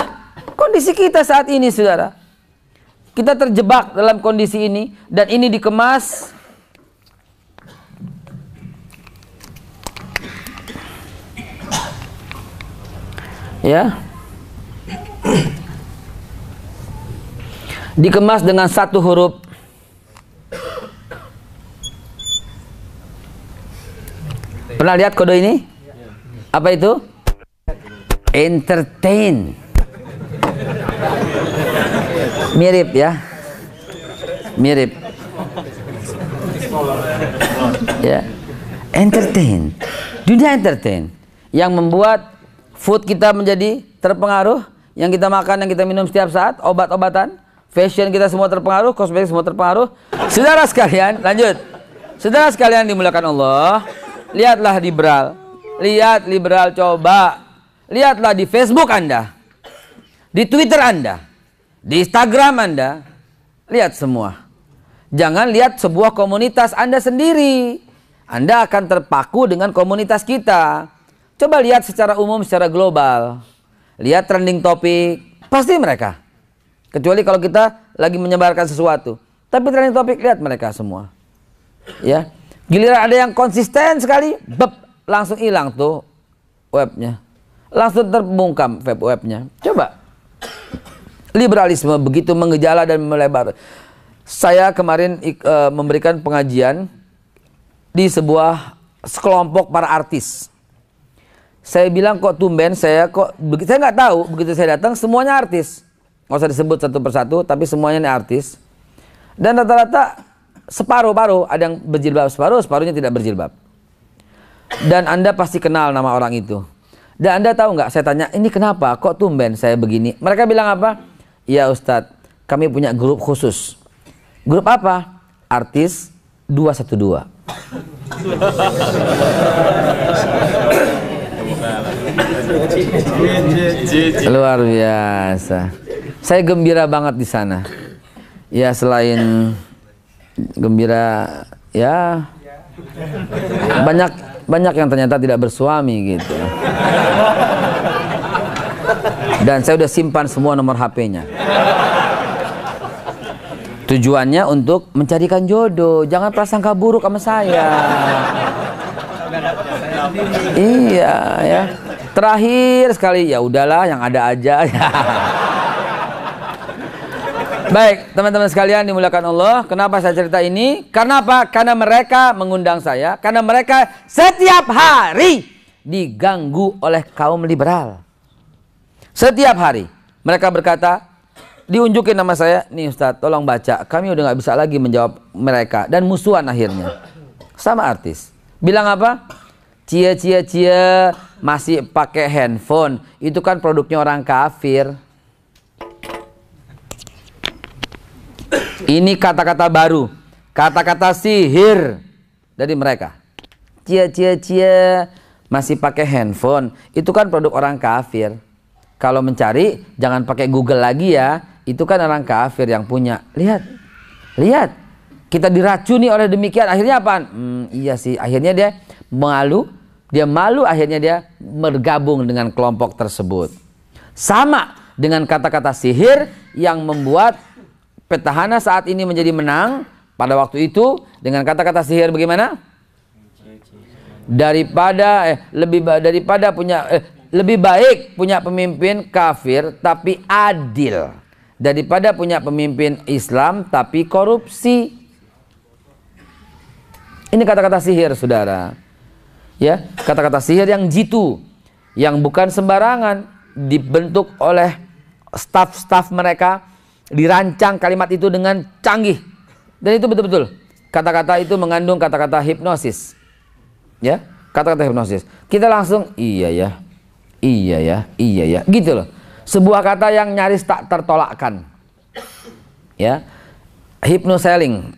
kondisi kita saat ini, saudara. Kita terjebak dalam kondisi ini dan ini dikemas ya dikemas dengan satu huruf Pernah lihat kode ini? Apa itu? Entertain. Mirip ya. Mirip. Ya. Entertain. Dunia entertain yang membuat food kita menjadi terpengaruh, yang kita makan, yang kita minum setiap saat, obat-obatan, fashion kita semua terpengaruh, kosmetik semua terpengaruh. Saudara sekalian, lanjut. Saudara sekalian dimulakan Allah. Lihatlah liberal. Lihat liberal coba. Lihatlah di Facebook Anda. Di Twitter Anda. Di Instagram Anda. Lihat semua. Jangan lihat sebuah komunitas Anda sendiri. Anda akan terpaku dengan komunitas kita. Coba lihat secara umum, secara global. Lihat trending topik. Pasti mereka. Kecuali kalau kita lagi menyebarkan sesuatu. Tapi trending topik lihat mereka semua. Ya. Giliran ada yang konsisten sekali, beb, langsung hilang tuh webnya. Langsung terbungkam web webnya. Coba. Liberalisme begitu mengejala dan melebar. Saya kemarin uh, memberikan pengajian di sebuah sekelompok para artis. Saya bilang kok tumben saya kok begitu saya nggak tahu begitu saya datang semuanya artis. Nggak usah disebut satu persatu tapi semuanya ini artis. Dan rata-rata separuh-paruh, ada yang berjilbab separuh, separuhnya tidak berjilbab. Dan Anda pasti kenal nama orang itu. Dan Anda tahu nggak, saya tanya, ini kenapa? Kok tumben saya begini? Mereka bilang apa? Ya Ustadz, kami punya grup khusus. Grup apa? Artis 212. Luar biasa. Saya gembira banget di sana. Ya selain gembira ya banyak banyak yang ternyata tidak bersuami gitu dan saya udah simpan semua nomor HP-nya tujuannya untuk mencarikan jodoh jangan prasangka buruk sama saya iya ya terakhir sekali ya udahlah yang ada aja ya. [laughs] Baik, teman-teman sekalian dimulakan Allah. Kenapa saya cerita ini? Karena apa? Karena mereka mengundang saya. Karena mereka setiap hari diganggu oleh kaum liberal. Setiap hari mereka berkata, diunjukin nama saya, nih Ustadz tolong baca. Kami udah nggak bisa lagi menjawab mereka. Dan musuhan akhirnya. Sama artis. Bilang apa? Cie, cie, cie, masih pakai handphone. Itu kan produknya orang kafir. Ini kata-kata baru, kata-kata sihir dari mereka. Cia cia cia masih pakai handphone, itu kan produk orang kafir. Kalau mencari jangan pakai Google lagi ya, itu kan orang kafir yang punya. Lihat, lihat, kita diracuni oleh demikian. Akhirnya apa? Hmm, iya sih, akhirnya dia malu, dia malu, akhirnya dia bergabung dengan kelompok tersebut. Sama dengan kata-kata sihir yang membuat petahana saat ini menjadi menang pada waktu itu dengan kata-kata sihir bagaimana? Daripada eh, lebih daripada punya eh, lebih baik punya pemimpin kafir tapi adil daripada punya pemimpin Islam tapi korupsi. Ini kata-kata sihir, Saudara. Ya, kata-kata sihir yang jitu, yang bukan sembarangan dibentuk oleh staf-staf mereka dirancang kalimat itu dengan canggih. Dan itu betul-betul kata-kata itu mengandung kata-kata hipnosis. Ya, kata-kata hipnosis. Kita langsung iya ya. Iya ya, iya ya. Gitu loh. Sebuah kata yang nyaris tak tertolakkan. Ya. hipnoselling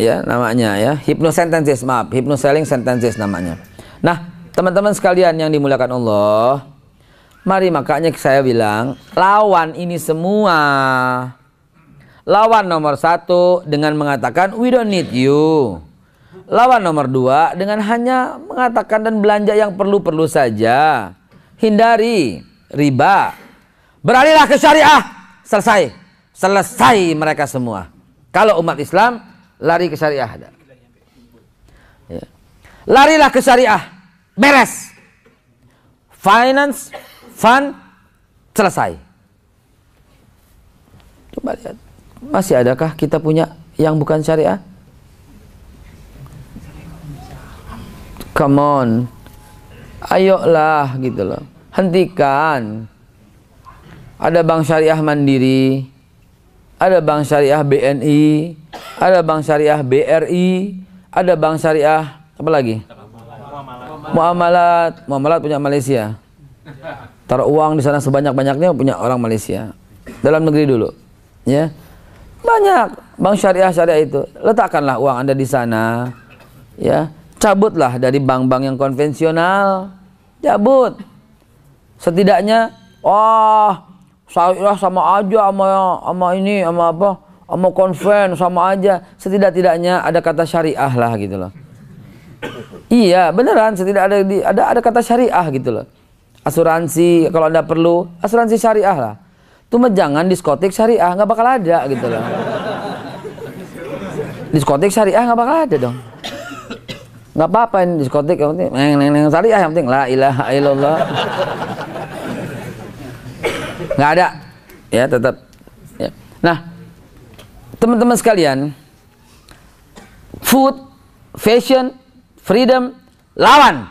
ya namanya ya. hipnosentensis maaf, hipnoselling sentences namanya. Nah, teman-teman sekalian yang dimuliakan Allah, Mari makanya saya bilang lawan ini semua. Lawan nomor satu dengan mengatakan we don't need you. Lawan nomor dua dengan hanya mengatakan dan belanja yang perlu-perlu saja. Hindari riba. Beralihlah ke syariah. Selesai. Selesai mereka semua. Kalau umat Islam lari ke syariah. Lari ya. Larilah ke syariah. Beres. Finance, fund, selesai. Coba lihat. Masih adakah kita punya yang bukan syariah? Come on. Ayolah gitu loh. Hentikan. Ada bank syariah mandiri, ada bank syariah BNI, ada bank syariah BRI, ada bank syariah apa lagi? Muamalat, muamalat punya Malaysia. Taruh uang di sana sebanyak-banyaknya punya orang Malaysia. Dalam negeri dulu, ya. Banyak bank syariah syariah itu. Letakkanlah uang Anda di sana. Ya, cabutlah dari bank-bank yang konvensional. Cabut. Setidaknya wah syariah sama aja sama sama ini sama apa? Sama konven sama aja. Setidak-tidaknya ada kata syariah lah gitu loh. iya, beneran setidak ada ada ada kata syariah gitu loh. Asuransi kalau Anda perlu, asuransi syariah lah jangan diskotik syariah nggak bakal ada gitu loh. Diskotik syariah nggak bakal ada dong. Nggak apa-apa ini diskotik yang penting neng neng neng syariah yang penting la ilaha illallah. Nggak ada. Ya tetap. Ya. Nah, teman-teman sekalian, food, fashion, freedom, lawan.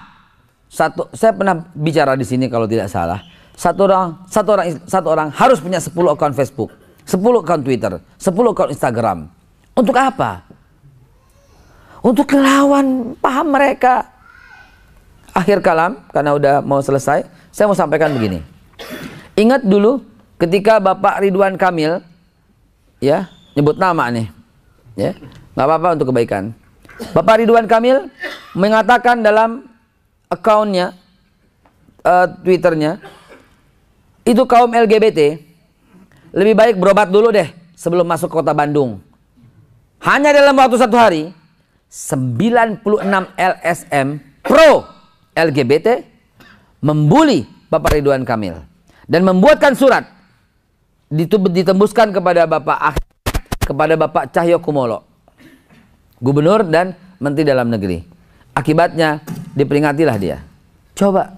Satu, saya pernah bicara di sini kalau tidak salah satu orang satu orang satu orang harus punya 10 akun Facebook, 10 akun Twitter, 10 akun Instagram. Untuk apa? Untuk lawan paham mereka. Akhir kalam karena udah mau selesai, saya mau sampaikan begini. Ingat dulu ketika Bapak Ridwan Kamil ya, nyebut nama nih. Ya. nggak apa-apa untuk kebaikan. Bapak Ridwan Kamil mengatakan dalam akunnya uh, eh, Twitternya itu kaum LGBT lebih baik berobat dulu deh sebelum masuk kota Bandung. Hanya dalam waktu satu hari, 96 LSM pro LGBT membuli Bapak Ridwan Kamil dan membuatkan surat ditembuskan kepada Bapak ah, kepada Bapak Cahyo Kumolo, gubernur dan menteri dalam negeri. Akibatnya diperingatilah dia. Coba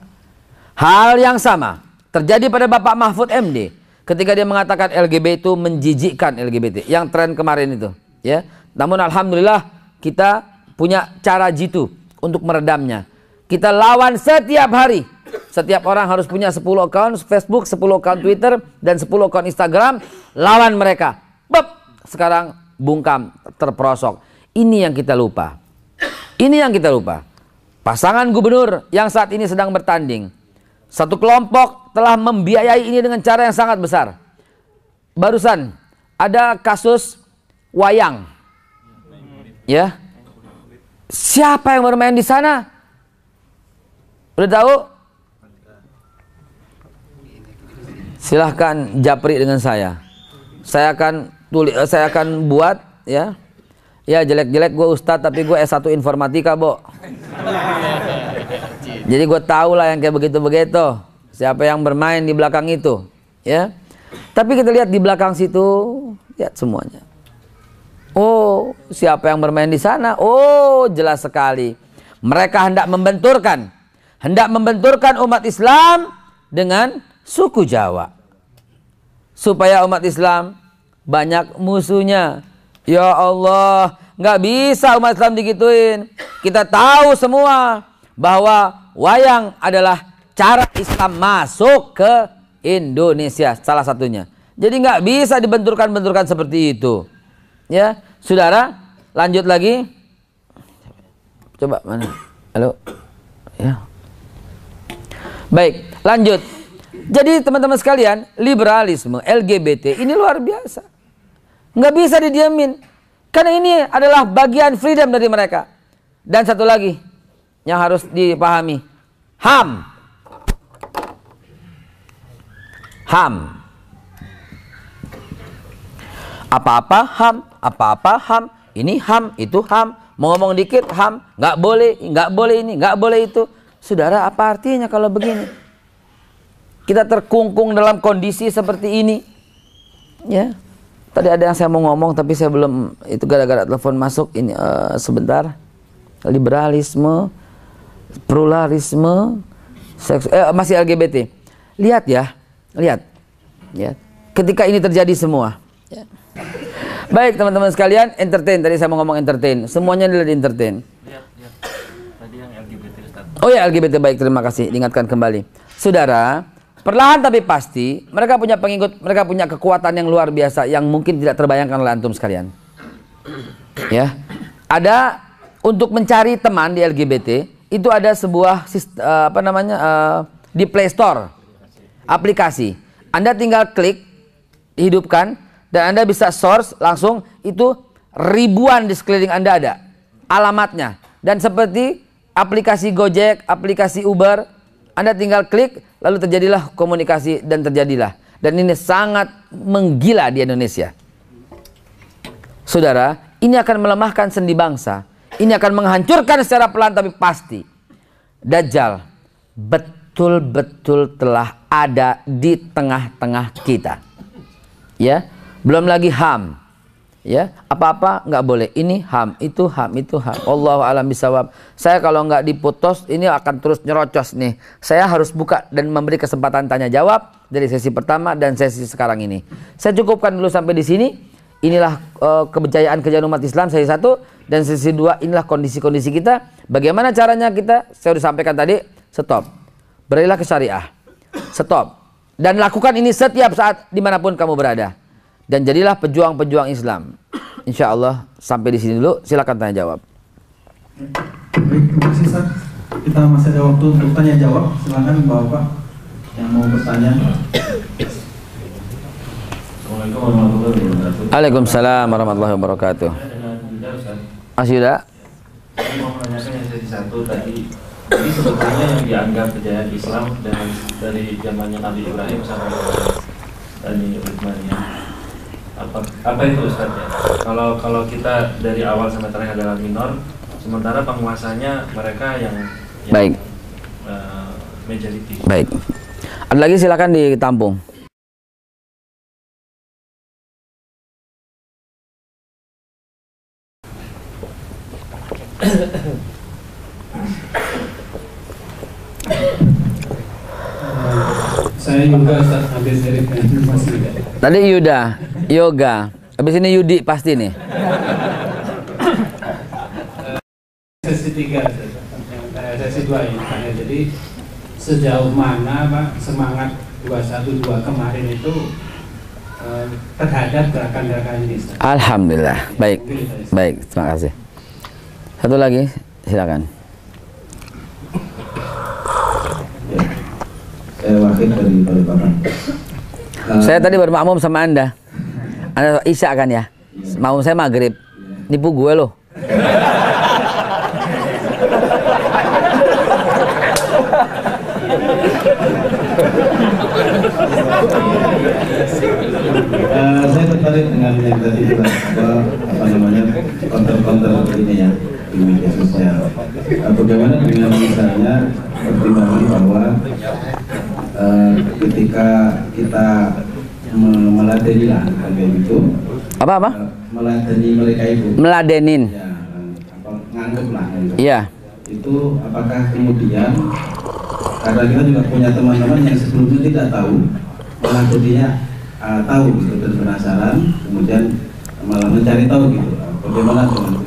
hal yang sama Terjadi pada Bapak Mahfud MD ketika dia mengatakan LGBT itu menjijikkan LGBT yang tren kemarin itu, ya. Namun alhamdulillah kita punya cara jitu untuk meredamnya. Kita lawan setiap hari. Setiap orang harus punya 10 akun Facebook, 10 akun Twitter dan 10 akun Instagram lawan mereka. Bep. sekarang bungkam terperosok. Ini yang kita lupa. Ini yang kita lupa. Pasangan gubernur yang saat ini sedang bertanding satu kelompok telah membiayai ini dengan cara yang sangat besar. Barusan ada kasus wayang. Ya. Siapa yang bermain di sana? Udah tahu? Silahkan japri dengan saya. Saya akan tulis, eh, saya akan buat ya. Ya jelek-jelek gue ustadz tapi gue S1 informatika, Bo. Jadi gue tau lah yang kayak begitu-begitu. Siapa yang bermain di belakang itu. ya. Tapi kita lihat di belakang situ, lihat ya, semuanya. Oh, siapa yang bermain di sana? Oh, jelas sekali. Mereka hendak membenturkan. Hendak membenturkan umat Islam dengan suku Jawa. Supaya umat Islam banyak musuhnya. Ya Allah, nggak bisa umat Islam digituin. Kita tahu semua bahwa wayang adalah cara Islam masuk ke Indonesia salah satunya. Jadi nggak bisa dibenturkan-benturkan seperti itu. Ya, saudara, lanjut lagi. Coba mana? Halo. Ya. Baik, lanjut. Jadi teman-teman sekalian, liberalisme LGBT ini luar biasa. Nggak bisa didiamin. Karena ini adalah bagian freedom dari mereka. Dan satu lagi, yang harus dipahami. Ham. Ham. Apa-apa ham, apa-apa ham. Ini ham, itu ham. Mau ngomong dikit ham, nggak boleh, nggak boleh ini, nggak boleh itu. Saudara, apa artinya kalau begini? Kita terkungkung dalam kondisi seperti ini. Ya. Tadi ada yang saya mau ngomong tapi saya belum itu gara-gara telepon masuk ini uh, sebentar. Liberalisme pluralisme seks eh, masih LGBT. Lihat ya, lihat. Ya. Ketika ini terjadi semua. Ya. Baik teman-teman sekalian, entertain tadi saya mau ngomong entertain. Semuanya adalah di entertain. Oh ya LGBT baik terima kasih diingatkan kembali. Saudara, perlahan tapi pasti mereka punya pengikut, mereka punya kekuatan yang luar biasa yang mungkin tidak terbayangkan oleh antum sekalian. Ya. Ada untuk mencari teman di LGBT, itu ada sebuah uh, apa namanya uh, di Play Store aplikasi. Anda tinggal klik hidupkan dan Anda bisa source langsung itu ribuan di sekeliling Anda ada alamatnya dan seperti aplikasi Gojek, aplikasi Uber, Anda tinggal klik lalu terjadilah komunikasi dan terjadilah dan ini sangat menggila di Indonesia. Saudara, ini akan melemahkan sendi bangsa ini akan menghancurkan secara pelan tapi pasti. Dajjal betul-betul telah ada di tengah-tengah kita. Ya, belum lagi HAM. Ya, apa-apa nggak boleh. Ini HAM, itu HAM, itu HAM. Allah alam bisawab. Saya kalau nggak diputus ini akan terus nyerocos nih. Saya harus buka dan memberi kesempatan tanya jawab dari sesi pertama dan sesi sekarang ini. Saya cukupkan dulu sampai di sini. Inilah uh, eh, kepercayaan kejayaan umat Islam Saya satu dan sesi dua inilah kondisi-kondisi kita. Bagaimana caranya kita? Saya sudah sampaikan tadi. Stop. Berilah ke syariah. Stop. Dan lakukan ini setiap saat dimanapun kamu berada. Dan jadilah pejuang-pejuang Islam. Insya Allah sampai di sini dulu. Silakan tanya jawab. Baik, terima kasih Kita masih ada waktu untuk tanya jawab. Silakan Bapak yang mau bertanya. Assalamualaikum warahmatullahi wabarakatuh. Waalaikumsalam warahmatullahi wabarakatuh. Mas Yuda. Saya mau menanyakan yang jadi satu tadi. Jadi sebetulnya yang dianggap kejayaan Islam dari dari zamannya Nabi Ibrahim sampai Bani Utsmannya. Apa apa itu Ustaz ya? Kalau kalau kita dari awal sampai terakhir adalah minor, sementara penguasanya mereka yang, yang Baik. Uh, majority. Baik. Ada lagi silakan ditampung. Saya Yuda habis dari Mas Tadi Yuda, yoga. Habis ini Yudi pasti nih. Eh, sesi tiga, eh, sesi dua ini. Ya. Jadi sejauh mana Pak semangat 212 kemarin itu eh, terhadap gerakan-gerakan ini? Alhamdulillah. Baik. Baik, terima kasih. Satu lagi, silakan. Saya wakil dari Balikpapan. Uh, saya eh, tadi baru makmum sama Anda. Anda Isya kan ya? Iya. Makmum saya Maghrib. Iya. Nipu gue loh. uh, saya tertarik dengan yang tadi apa namanya konter-konter ini ya di media sosial. Bagaimana dengan misalnya pertimbangan bahwa uh, ketika kita meladeni lah kayak itu apa apa eh, meladeni mereka itu meladenin ya, nganggep lah gitu ya itu apakah kemudian karena kita juga punya teman-teman yang sebelumnya tidak tahu malah jadinya uh, eh, tahu gitu dan penasaran kemudian malah mencari tahu gitu bagaimana teman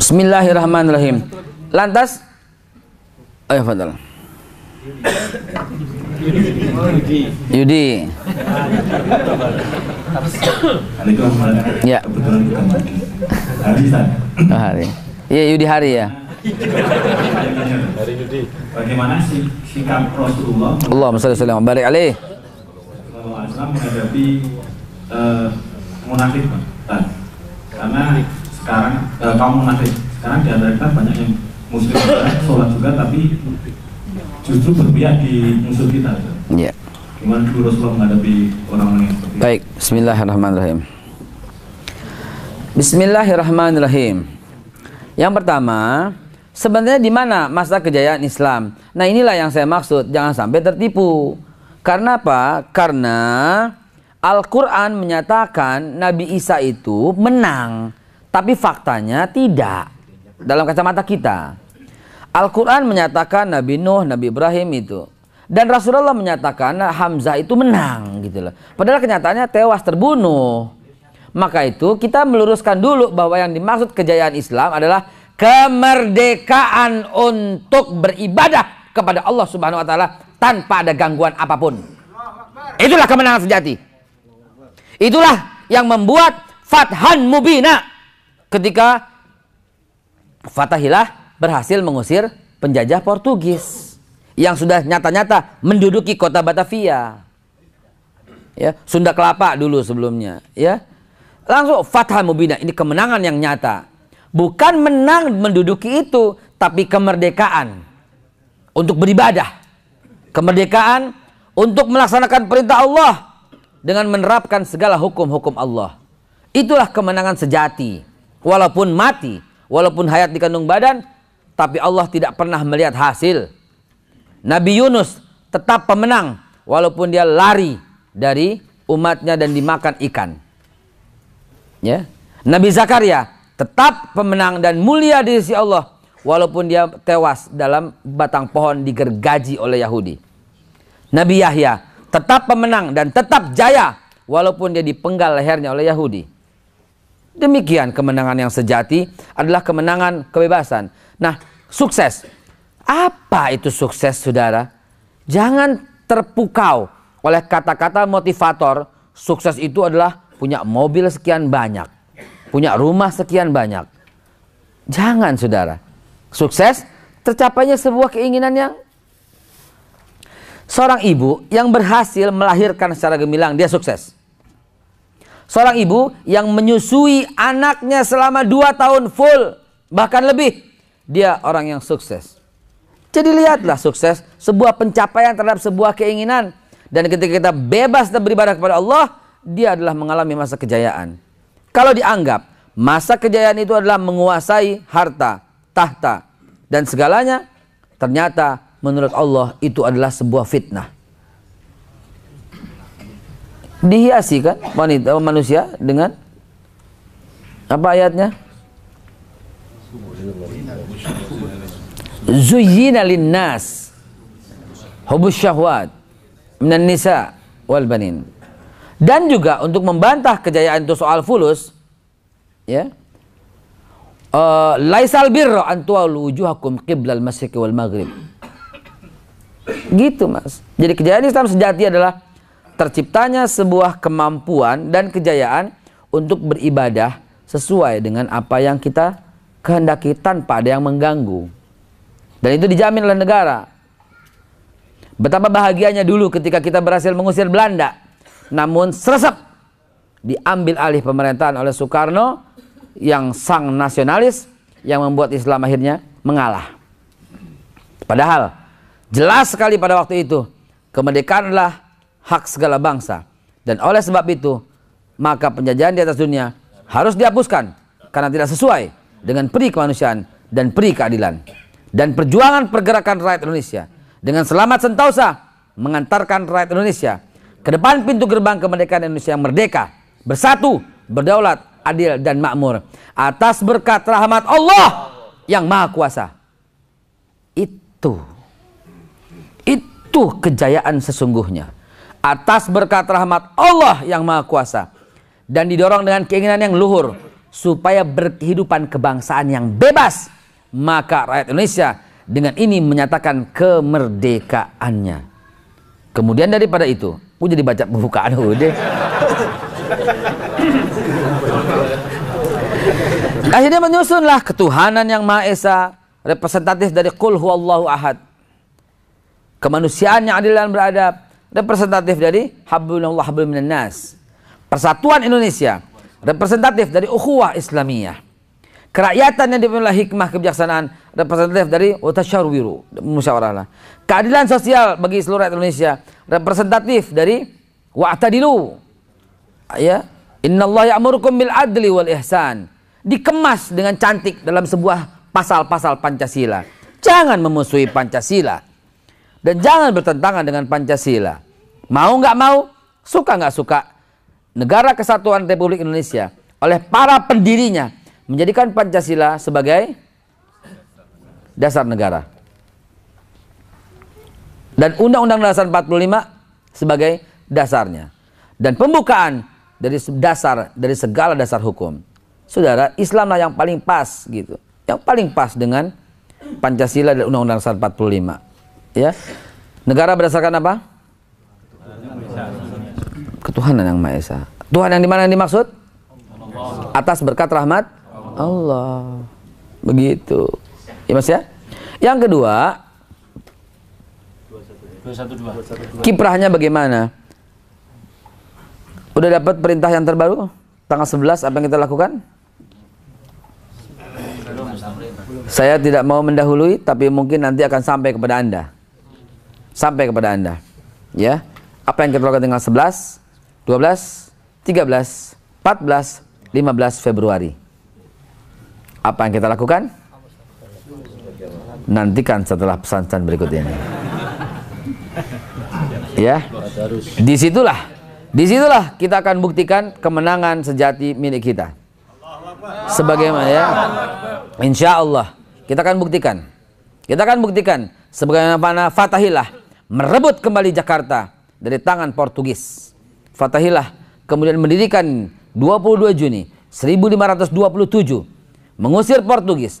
Bismillahirrahmanirrahim. Lantas Ayo Fadal. Yudi. Yudi. Ya. Oh, hari. Iya Yudi Hari ya. Hari Yudi. Bagaimana sikap Rasulullah? Allah sallallahu alaihi alaihi menghadapi eh, munafik, Karena sekarang eh, kaum munafik sekarang di antara kita banyak yang muslim sholat juga tapi justru berpihak di musuh kita gitu. Ya. Gimana dulu Rasulullah menghadapi orang-orang yang seperti Baik, Bismillahirrahmanirrahim. Bismillahirrahmanirrahim. Yang pertama, sebenarnya di mana masa kejayaan Islam? Nah, inilah yang saya maksud, jangan sampai tertipu. Karena apa? Karena Al-Quran menyatakan Nabi Isa itu menang. Tapi faktanya tidak dalam kacamata kita. Al-Quran menyatakan Nabi Nuh, Nabi Ibrahim itu. Dan Rasulullah menyatakan Hamzah itu menang gitu loh. Padahal kenyataannya tewas terbunuh. Maka itu kita meluruskan dulu bahwa yang dimaksud kejayaan Islam adalah kemerdekaan untuk beribadah kepada Allah Subhanahu wa taala tanpa ada gangguan apapun. Itulah kemenangan sejati. Itulah yang membuat fathan mubina ketika Fatahillah berhasil mengusir penjajah Portugis yang sudah nyata-nyata menduduki kota Batavia. Ya, Sunda Kelapa dulu sebelumnya, ya. Langsung Fathah Mubina ini kemenangan yang nyata. Bukan menang menduduki itu, tapi kemerdekaan untuk beribadah. Kemerdekaan untuk melaksanakan perintah Allah dengan menerapkan segala hukum-hukum Allah. Itulah kemenangan sejati. Walaupun mati, walaupun hayat di kandung badan, tapi Allah tidak pernah melihat hasil. Nabi Yunus tetap pemenang walaupun dia lari dari umatnya dan dimakan ikan. Ya. Nabi Zakaria tetap pemenang dan mulia di sisi Allah walaupun dia tewas dalam batang pohon digergaji oleh Yahudi. Nabi Yahya tetap pemenang dan tetap jaya walaupun dia dipenggal lehernya oleh Yahudi. Demikian kemenangan yang sejati adalah kemenangan kebebasan. Nah, sukses. Apa itu sukses, saudara? Jangan terpukau oleh kata-kata motivator. Sukses itu adalah punya mobil sekian banyak, punya rumah sekian banyak. Jangan, saudara. Sukses tercapainya sebuah keinginan yang seorang ibu yang berhasil melahirkan secara gemilang, dia sukses. Seorang ibu yang menyusui anaknya selama dua tahun full, bahkan lebih. Dia orang yang sukses. Jadi lihatlah sukses, sebuah pencapaian terhadap sebuah keinginan. Dan ketika kita bebas dan beribadah kepada Allah, dia adalah mengalami masa kejayaan. Kalau dianggap masa kejayaan itu adalah menguasai harta, tahta, dan segalanya, ternyata menurut Allah itu adalah sebuah fitnah dihiasi kan wanita manusia dengan apa ayatnya? Zuyina linnas hubus syahwat minan nisa wal banin. Dan juga untuk membantah kejayaan itu soal fulus ya. Uh, laisal birra an tuwallu wujuhakum qiblal masjid wal maghrib. Gitu Mas. Jadi kejayaan Islam sejati adalah terciptanya sebuah kemampuan dan kejayaan untuk beribadah sesuai dengan apa yang kita kehendaki tanpa ada yang mengganggu. Dan itu dijamin oleh negara. Betapa bahagianya dulu ketika kita berhasil mengusir Belanda. Namun seresep diambil alih pemerintahan oleh Soekarno yang sang nasionalis yang membuat Islam akhirnya mengalah. Padahal jelas sekali pada waktu itu kemerdekaanlah hak segala bangsa. Dan oleh sebab itu, maka penjajahan di atas dunia harus dihapuskan karena tidak sesuai dengan peri kemanusiaan dan peri keadilan. Dan perjuangan pergerakan rakyat Indonesia dengan selamat sentosa mengantarkan rakyat Indonesia ke depan pintu gerbang kemerdekaan Indonesia yang merdeka, bersatu, berdaulat, adil dan makmur atas berkat rahmat Allah yang maha kuasa. Itu itu kejayaan sesungguhnya atas berkat rahmat Allah yang Maha Kuasa dan didorong dengan keinginan yang luhur supaya berkehidupan kebangsaan yang bebas maka rakyat Indonesia dengan ini menyatakan kemerdekaannya kemudian daripada itu aku jadi baca pembukaan [laughs] udah akhirnya menyusunlah ketuhanan yang Maha Esa representatif dari Qul Huwallahu Ahad kemanusiaan yang adil dan beradab representatif dari Habibullah Habib Nas. Persatuan Indonesia representatif dari ukhuwah Islamiyah. Kerakyatan yang dipimpin hikmah kebijaksanaan representatif dari utasyarwiru musyawarahlah. Keadilan sosial bagi seluruh rakyat Indonesia representatif dari wa'tadilu. Ya, innallaha ya'murukum bil adli wal ihsan. Dikemas dengan cantik dalam sebuah pasal-pasal Pancasila. Jangan memusuhi Pancasila dan jangan bertentangan dengan Pancasila. Mau nggak mau, suka nggak suka, negara kesatuan Republik Indonesia oleh para pendirinya menjadikan Pancasila sebagai dasar negara. Dan Undang-Undang Dasar 45 sebagai dasarnya. Dan pembukaan dari dasar dari segala dasar hukum. Saudara, Islamlah yang paling pas gitu. Yang paling pas dengan Pancasila dan Undang-Undang Dasar 45 ya negara berdasarkan apa ketuhanan yang maha esa Tuhan yang dimana yang dimaksud atas berkat rahmat Allah begitu ya mas ya yang kedua kiprahnya bagaimana udah dapat perintah yang terbaru tanggal 11 apa yang kita lakukan saya tidak mau mendahului tapi mungkin nanti akan sampai kepada anda sampai kepada Anda. Ya. Apa yang kita lakukan tanggal 11, 12, 13, 14, 15 Februari. Apa yang kita lakukan? Nantikan setelah pesan-pesan berikut ini. Ya. Disitulah disitulah kita akan buktikan kemenangan sejati milik kita. Sebagaimana ya, insya Allah kita akan buktikan. Kita akan buktikan sebagaimana fatahilah merebut kembali Jakarta dari tangan Portugis. Fatahilah kemudian mendirikan 22 Juni 1527 mengusir Portugis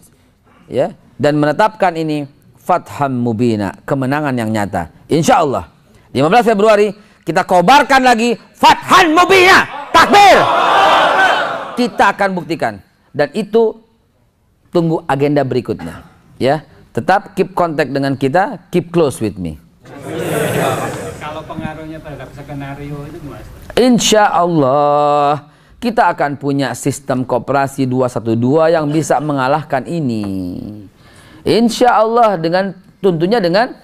ya dan menetapkan ini fatham mubina, kemenangan yang nyata. Insya Allah 15 Februari kita kobarkan lagi fathan mubina. Takbir. Kita akan buktikan dan itu tunggu agenda berikutnya ya. Tetap keep contact dengan kita, keep close with me. Kalau pengaruhnya terhadap skenario itu gimana? Insya Allah kita akan punya sistem kooperasi 212 yang bisa mengalahkan ini. Insya Allah dengan tentunya dengan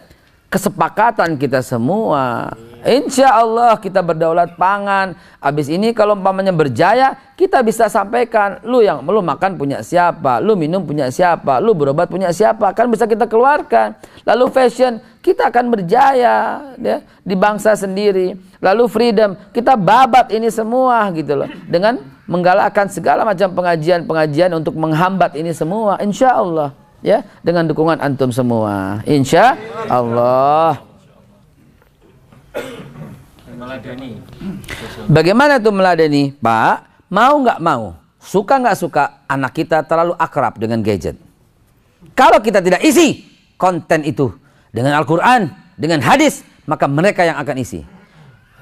kesepakatan kita semua. Insya Allah kita berdaulat pangan. Abis ini kalau umpamanya berjaya, kita bisa sampaikan. Lu yang lu makan punya siapa, lu minum punya siapa, lu berobat punya siapa. Kan bisa kita keluarkan. Lalu fashion, kita akan berjaya ya, di bangsa sendiri. Lalu freedom, kita babat ini semua gitu loh. Dengan menggalakkan segala macam pengajian-pengajian untuk menghambat ini semua. Insya Allah ya dengan dukungan antum semua insya Allah bagaimana tuh meladeni Pak mau nggak mau suka nggak suka anak kita terlalu akrab dengan gadget kalau kita tidak isi konten itu dengan Al-Quran dengan hadis maka mereka yang akan isi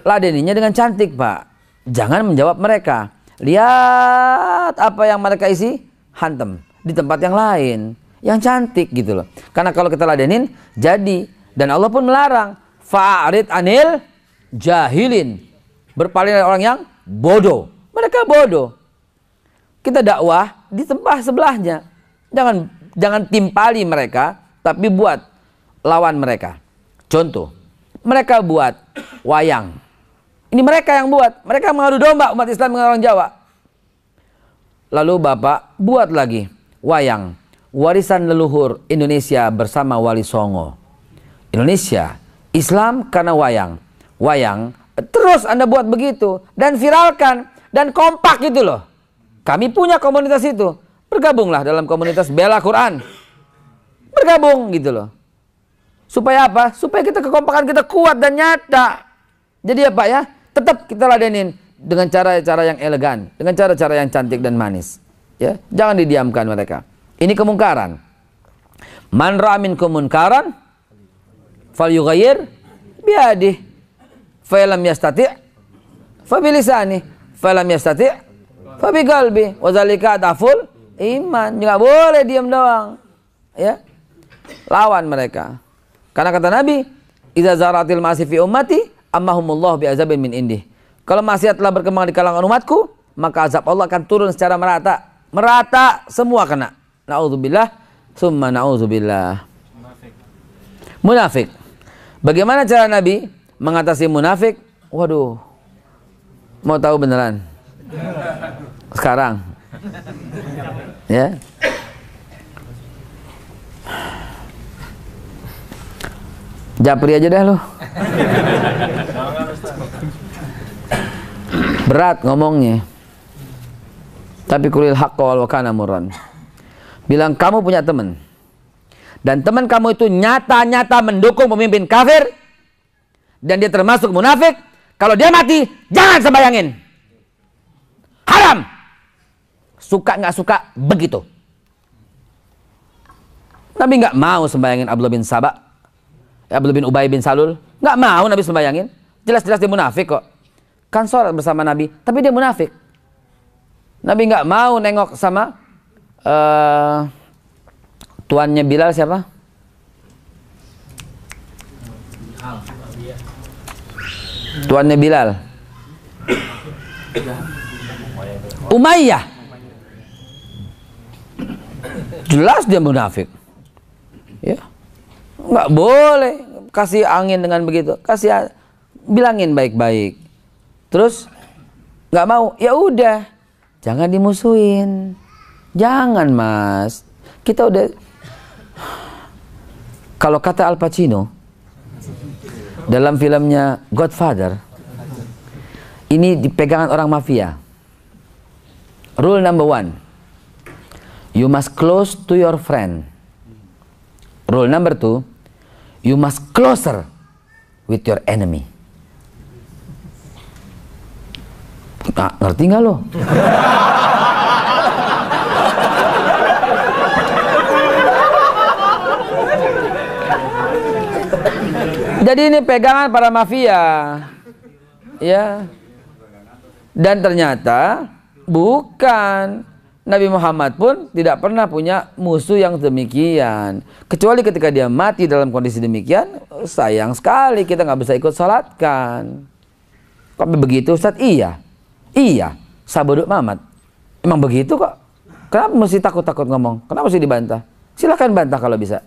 ladeninya dengan cantik Pak jangan menjawab mereka lihat apa yang mereka isi hantem di tempat yang lain yang cantik gitu loh. Karena kalau kita ladenin jadi dan Allah pun melarang fa'rid anil jahilin. Berpaling dari orang yang bodoh. Mereka bodoh. Kita dakwah di tempat sebelahnya. Jangan jangan timpali mereka tapi buat lawan mereka. Contoh, mereka buat wayang. Ini mereka yang buat. Mereka mengadu domba umat Islam dengan orang Jawa. Lalu Bapak buat lagi wayang warisan leluhur Indonesia bersama Wali Songo. Indonesia, Islam karena wayang. Wayang, terus Anda buat begitu. Dan viralkan, dan kompak gitu loh. Kami punya komunitas itu. Bergabunglah dalam komunitas Bela Quran. Bergabung gitu loh. Supaya apa? Supaya kita kekompakan kita kuat dan nyata. Jadi ya Pak ya, tetap kita ladenin dengan cara-cara yang elegan, dengan cara-cara yang cantik dan manis. Ya, jangan didiamkan mereka. Ini kemungkaran. Man ra'a minkum munkaran falyughayyir biadi. Fa lam yastati' fa bilisani. Fa lam yastati' fa biqalbi. Wa iman. Enggak boleh diam doang. Ya. Lawan mereka. Karena kata Nabi, "Idza zaratil ma'asi fi ummati, ammahumullah bi azabin min indih." Kalau maksiat telah berkembang di kalangan umatku, maka azab Allah akan turun secara merata. Merata semua kena. Na'udzubillah, summa na'udzubillah. Munafik. Bagaimana cara Nabi mengatasi munafik? Waduh. Mau tahu beneran? Sekarang. Ya. Japri aja deh lo. Berat ngomongnya. Tapi kulil haqqa wal wakana murran bilang kamu punya teman dan teman kamu itu nyata-nyata mendukung pemimpin kafir dan dia termasuk munafik kalau dia mati jangan sembayangin haram suka nggak suka begitu Nabi nggak mau sembayangin Abdullah bin Sabak eh, Abdullah bin Ubay bin Salul nggak mau Nabi sembayangin jelas-jelas dia munafik kok kan sholat bersama Nabi tapi dia munafik Nabi nggak mau nengok sama Eh, tuannya Bilal siapa? Tuannya Bilal. Umayyah. Jelas dia munafik. Ya. Enggak boleh kasih angin dengan begitu. Kasih bilangin baik-baik. Terus nggak mau, ya udah. Jangan dimusuhin. Jangan mas, kita udah kalau kata Al Pacino dalam filmnya Godfather ini dipegangan orang mafia rule number one you must close to your friend rule number two you must closer with your enemy nah, ngerti nggak lo Jadi ini pegangan para mafia. Ya. Dan ternyata bukan Nabi Muhammad pun tidak pernah punya musuh yang demikian. Kecuali ketika dia mati dalam kondisi demikian, sayang sekali kita nggak bisa ikut sholatkan. Kok begitu Ustaz, iya. Iya, Saboduk Muhammad. Emang begitu kok? Kenapa mesti takut-takut ngomong? Kenapa mesti dibantah? Silahkan bantah kalau bisa.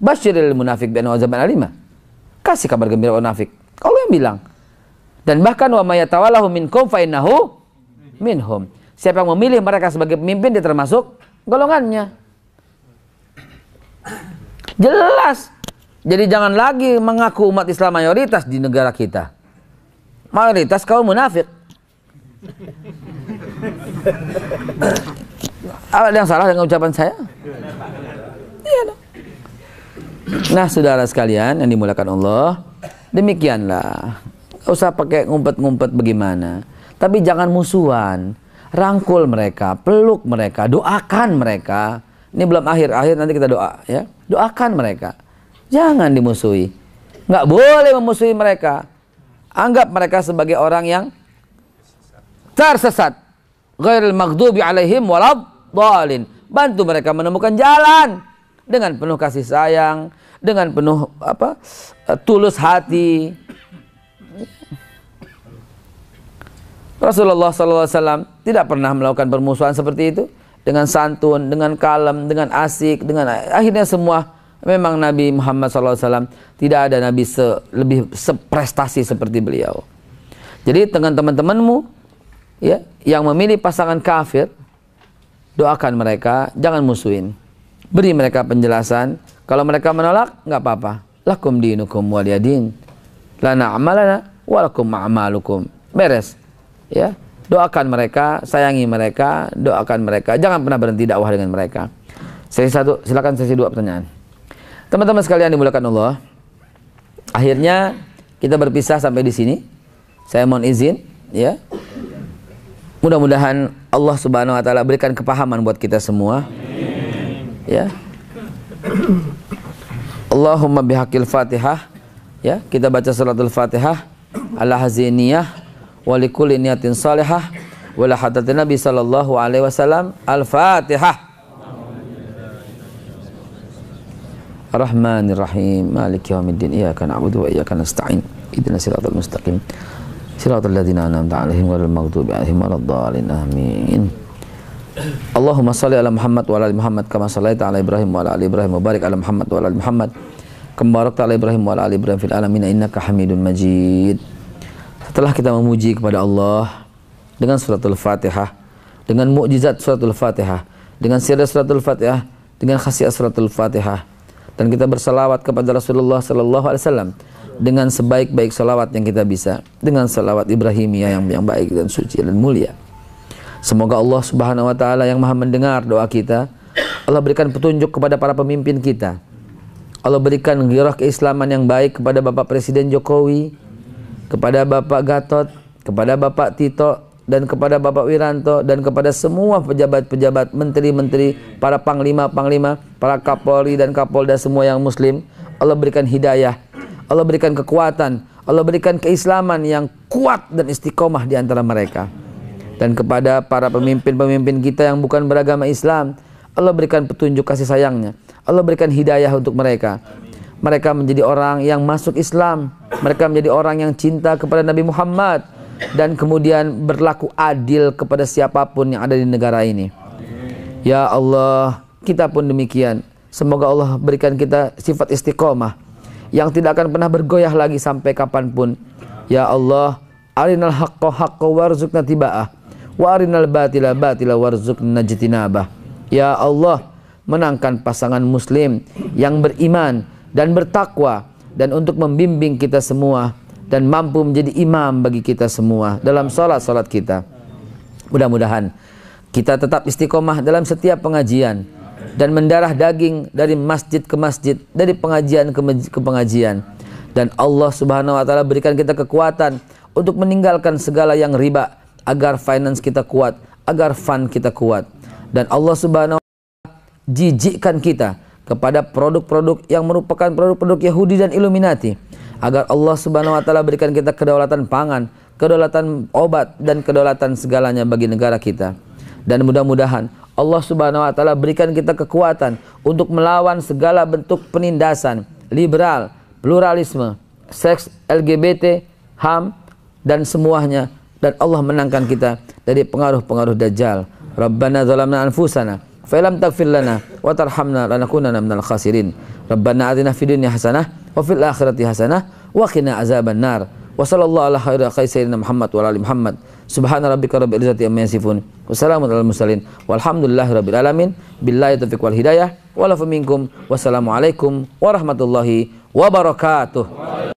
Basyiril munafik bin Uzaban alimah kasih kabar gembira orang munafik. Allah yang bilang. Dan bahkan wa min minkum fa innahu minhum. Siapa yang memilih mereka sebagai pemimpin dia termasuk golongannya. Jelas. Jadi jangan lagi mengaku umat Islam mayoritas di negara kita. Mayoritas kaum munafik. ada yang salah dengan ucapan saya? Iya dong. Nah, saudara sekalian yang dimulakan Allah, demikianlah. Usah pakai ngumpet-ngumpet bagaimana. Tapi jangan musuhan. Rangkul mereka, peluk mereka, doakan mereka. Ini belum akhir-akhir nanti kita doa ya. Doakan mereka. Jangan dimusuhi. Nggak boleh memusuhi mereka. Anggap mereka sebagai orang yang tersesat. Ghairil magdubi alaihim walad Bantu mereka menemukan jalan dengan penuh kasih sayang, dengan penuh apa eh, tulus hati. Rasulullah SAW tidak pernah melakukan permusuhan seperti itu dengan santun, dengan kalem, dengan asik, dengan akhirnya semua memang Nabi Muhammad SAW tidak ada nabi se, lebih seprestasi seperti beliau. Jadi dengan teman-temanmu ya yang memilih pasangan kafir doakan mereka jangan musuhin. Beri mereka penjelasan. Kalau mereka menolak, nggak apa-apa. Lakum dinukum waliyadin. Lana amalana walakum ma'amalukum. Beres. Ya. Doakan mereka, sayangi mereka, doakan mereka. Jangan pernah berhenti dakwah dengan mereka. Sesi satu, silakan sesi dua pertanyaan. Teman-teman sekalian dimulakan Allah. Akhirnya kita berpisah sampai di sini. Saya mohon izin, ya. Mudah-mudahan Allah Subhanahu wa taala berikan kepahaman buat kita semua. Amin ya Allahumma bihaqil fatihah ya kita baca suratul fatihah ala haziniyah wa likulli niyatin salihah wa la hadatin nabi sallallahu alaihi wasallam al-fatihah Rahmanir Rahim Maliki yaumiddin iyyaka na'budu wa iyyaka nasta'in ihdinas siratal mustaqim siratal ladzina an'amta 'alaihim ghairil maghdubi 'alaihim waladdallin amin Allahumma salli ala Muhammad wa ala Muhammad kama sallaita ala Ibrahim wa ala Ibrahim wa barik ala Muhammad wa ala ali Muhammad kama ala Ibrahim wa ala ali Ibrahim fil alamin innaka Hamidun Majid. Setelah kita memuji kepada Allah dengan suratul Fatihah, dengan mukjizat suratul Fatihah, dengan sirah suratul Fatihah, dengan khasiat suratul Fatihah dan kita bersalawat kepada Rasulullah sallallahu alaihi wasallam dengan sebaik-baik salawat yang kita bisa, dengan salawat Ibrahimiyah yang yang baik dan suci dan mulia. Semoga Allah Subhanahu wa taala yang Maha mendengar doa kita, Allah berikan petunjuk kepada para pemimpin kita. Allah berikan girah keislaman yang baik kepada Bapak Presiden Jokowi, kepada Bapak Gatot, kepada Bapak Tito, dan kepada Bapak Wiranto, dan kepada semua pejabat-pejabat, menteri-menteri, para panglima-panglima, para kapolri dan kapolda semua yang muslim. Allah berikan hidayah, Allah berikan kekuatan, Allah berikan keislaman yang kuat dan istiqomah di antara mereka dan kepada para pemimpin-pemimpin kita yang bukan beragama Islam Allah berikan petunjuk kasih sayangnya Allah berikan hidayah untuk mereka mereka menjadi orang yang masuk Islam mereka menjadi orang yang cinta kepada Nabi Muhammad dan kemudian berlaku adil kepada siapapun yang ada di negara ini Ya Allah kita pun demikian semoga Allah berikan kita sifat istiqomah yang tidak akan pernah bergoyah lagi sampai kapanpun Ya Allah arinal haqqo haqqo warzukna tiba'ah Wa batila batila warzuqna najtinabah. Ya Allah, menangkan pasangan muslim yang beriman dan bertakwa dan untuk membimbing kita semua dan mampu menjadi imam bagi kita semua dalam salat-salat kita. Mudah-mudahan kita tetap istiqomah dalam setiap pengajian dan mendarah daging dari masjid ke masjid, dari pengajian ke, ke pengajian. Dan Allah Subhanahu wa taala berikan kita kekuatan untuk meninggalkan segala yang riba agar finance kita kuat, agar fund kita kuat. Dan Allah Subhanahu wa taala jijikkan kita kepada produk-produk yang merupakan produk-produk Yahudi dan Illuminati agar Allah Subhanahu wa taala berikan kita kedaulatan pangan, kedaulatan obat dan kedaulatan segalanya bagi negara kita. Dan mudah-mudahan Allah Subhanahu wa taala berikan kita kekuatan untuk melawan segala bentuk penindasan liberal, pluralisme, seks LGBT, HAM dan semuanya dan Allah menangkan kita dari pengaruh-pengaruh dajjal. Rabbana zalamna anfusana fa lam taghfir lana wa tarhamna lanakunanna minal khasirin. Rabbana atina fid dunya hasanah wa fil akhirati hasanah wa qina azaban nar. Wa sallallahu ala khairi sayyidina Muhammad wa ali Muhammad. Subhana rabbika rabbil izzati amma yasifun. Wassalamu alal mursalin. Walhamdulillahi rabbil alamin. Billahi taufiq wal hidayah. Wa minkum. Wassalamu alaikum warahmatullahi wabarakatuh.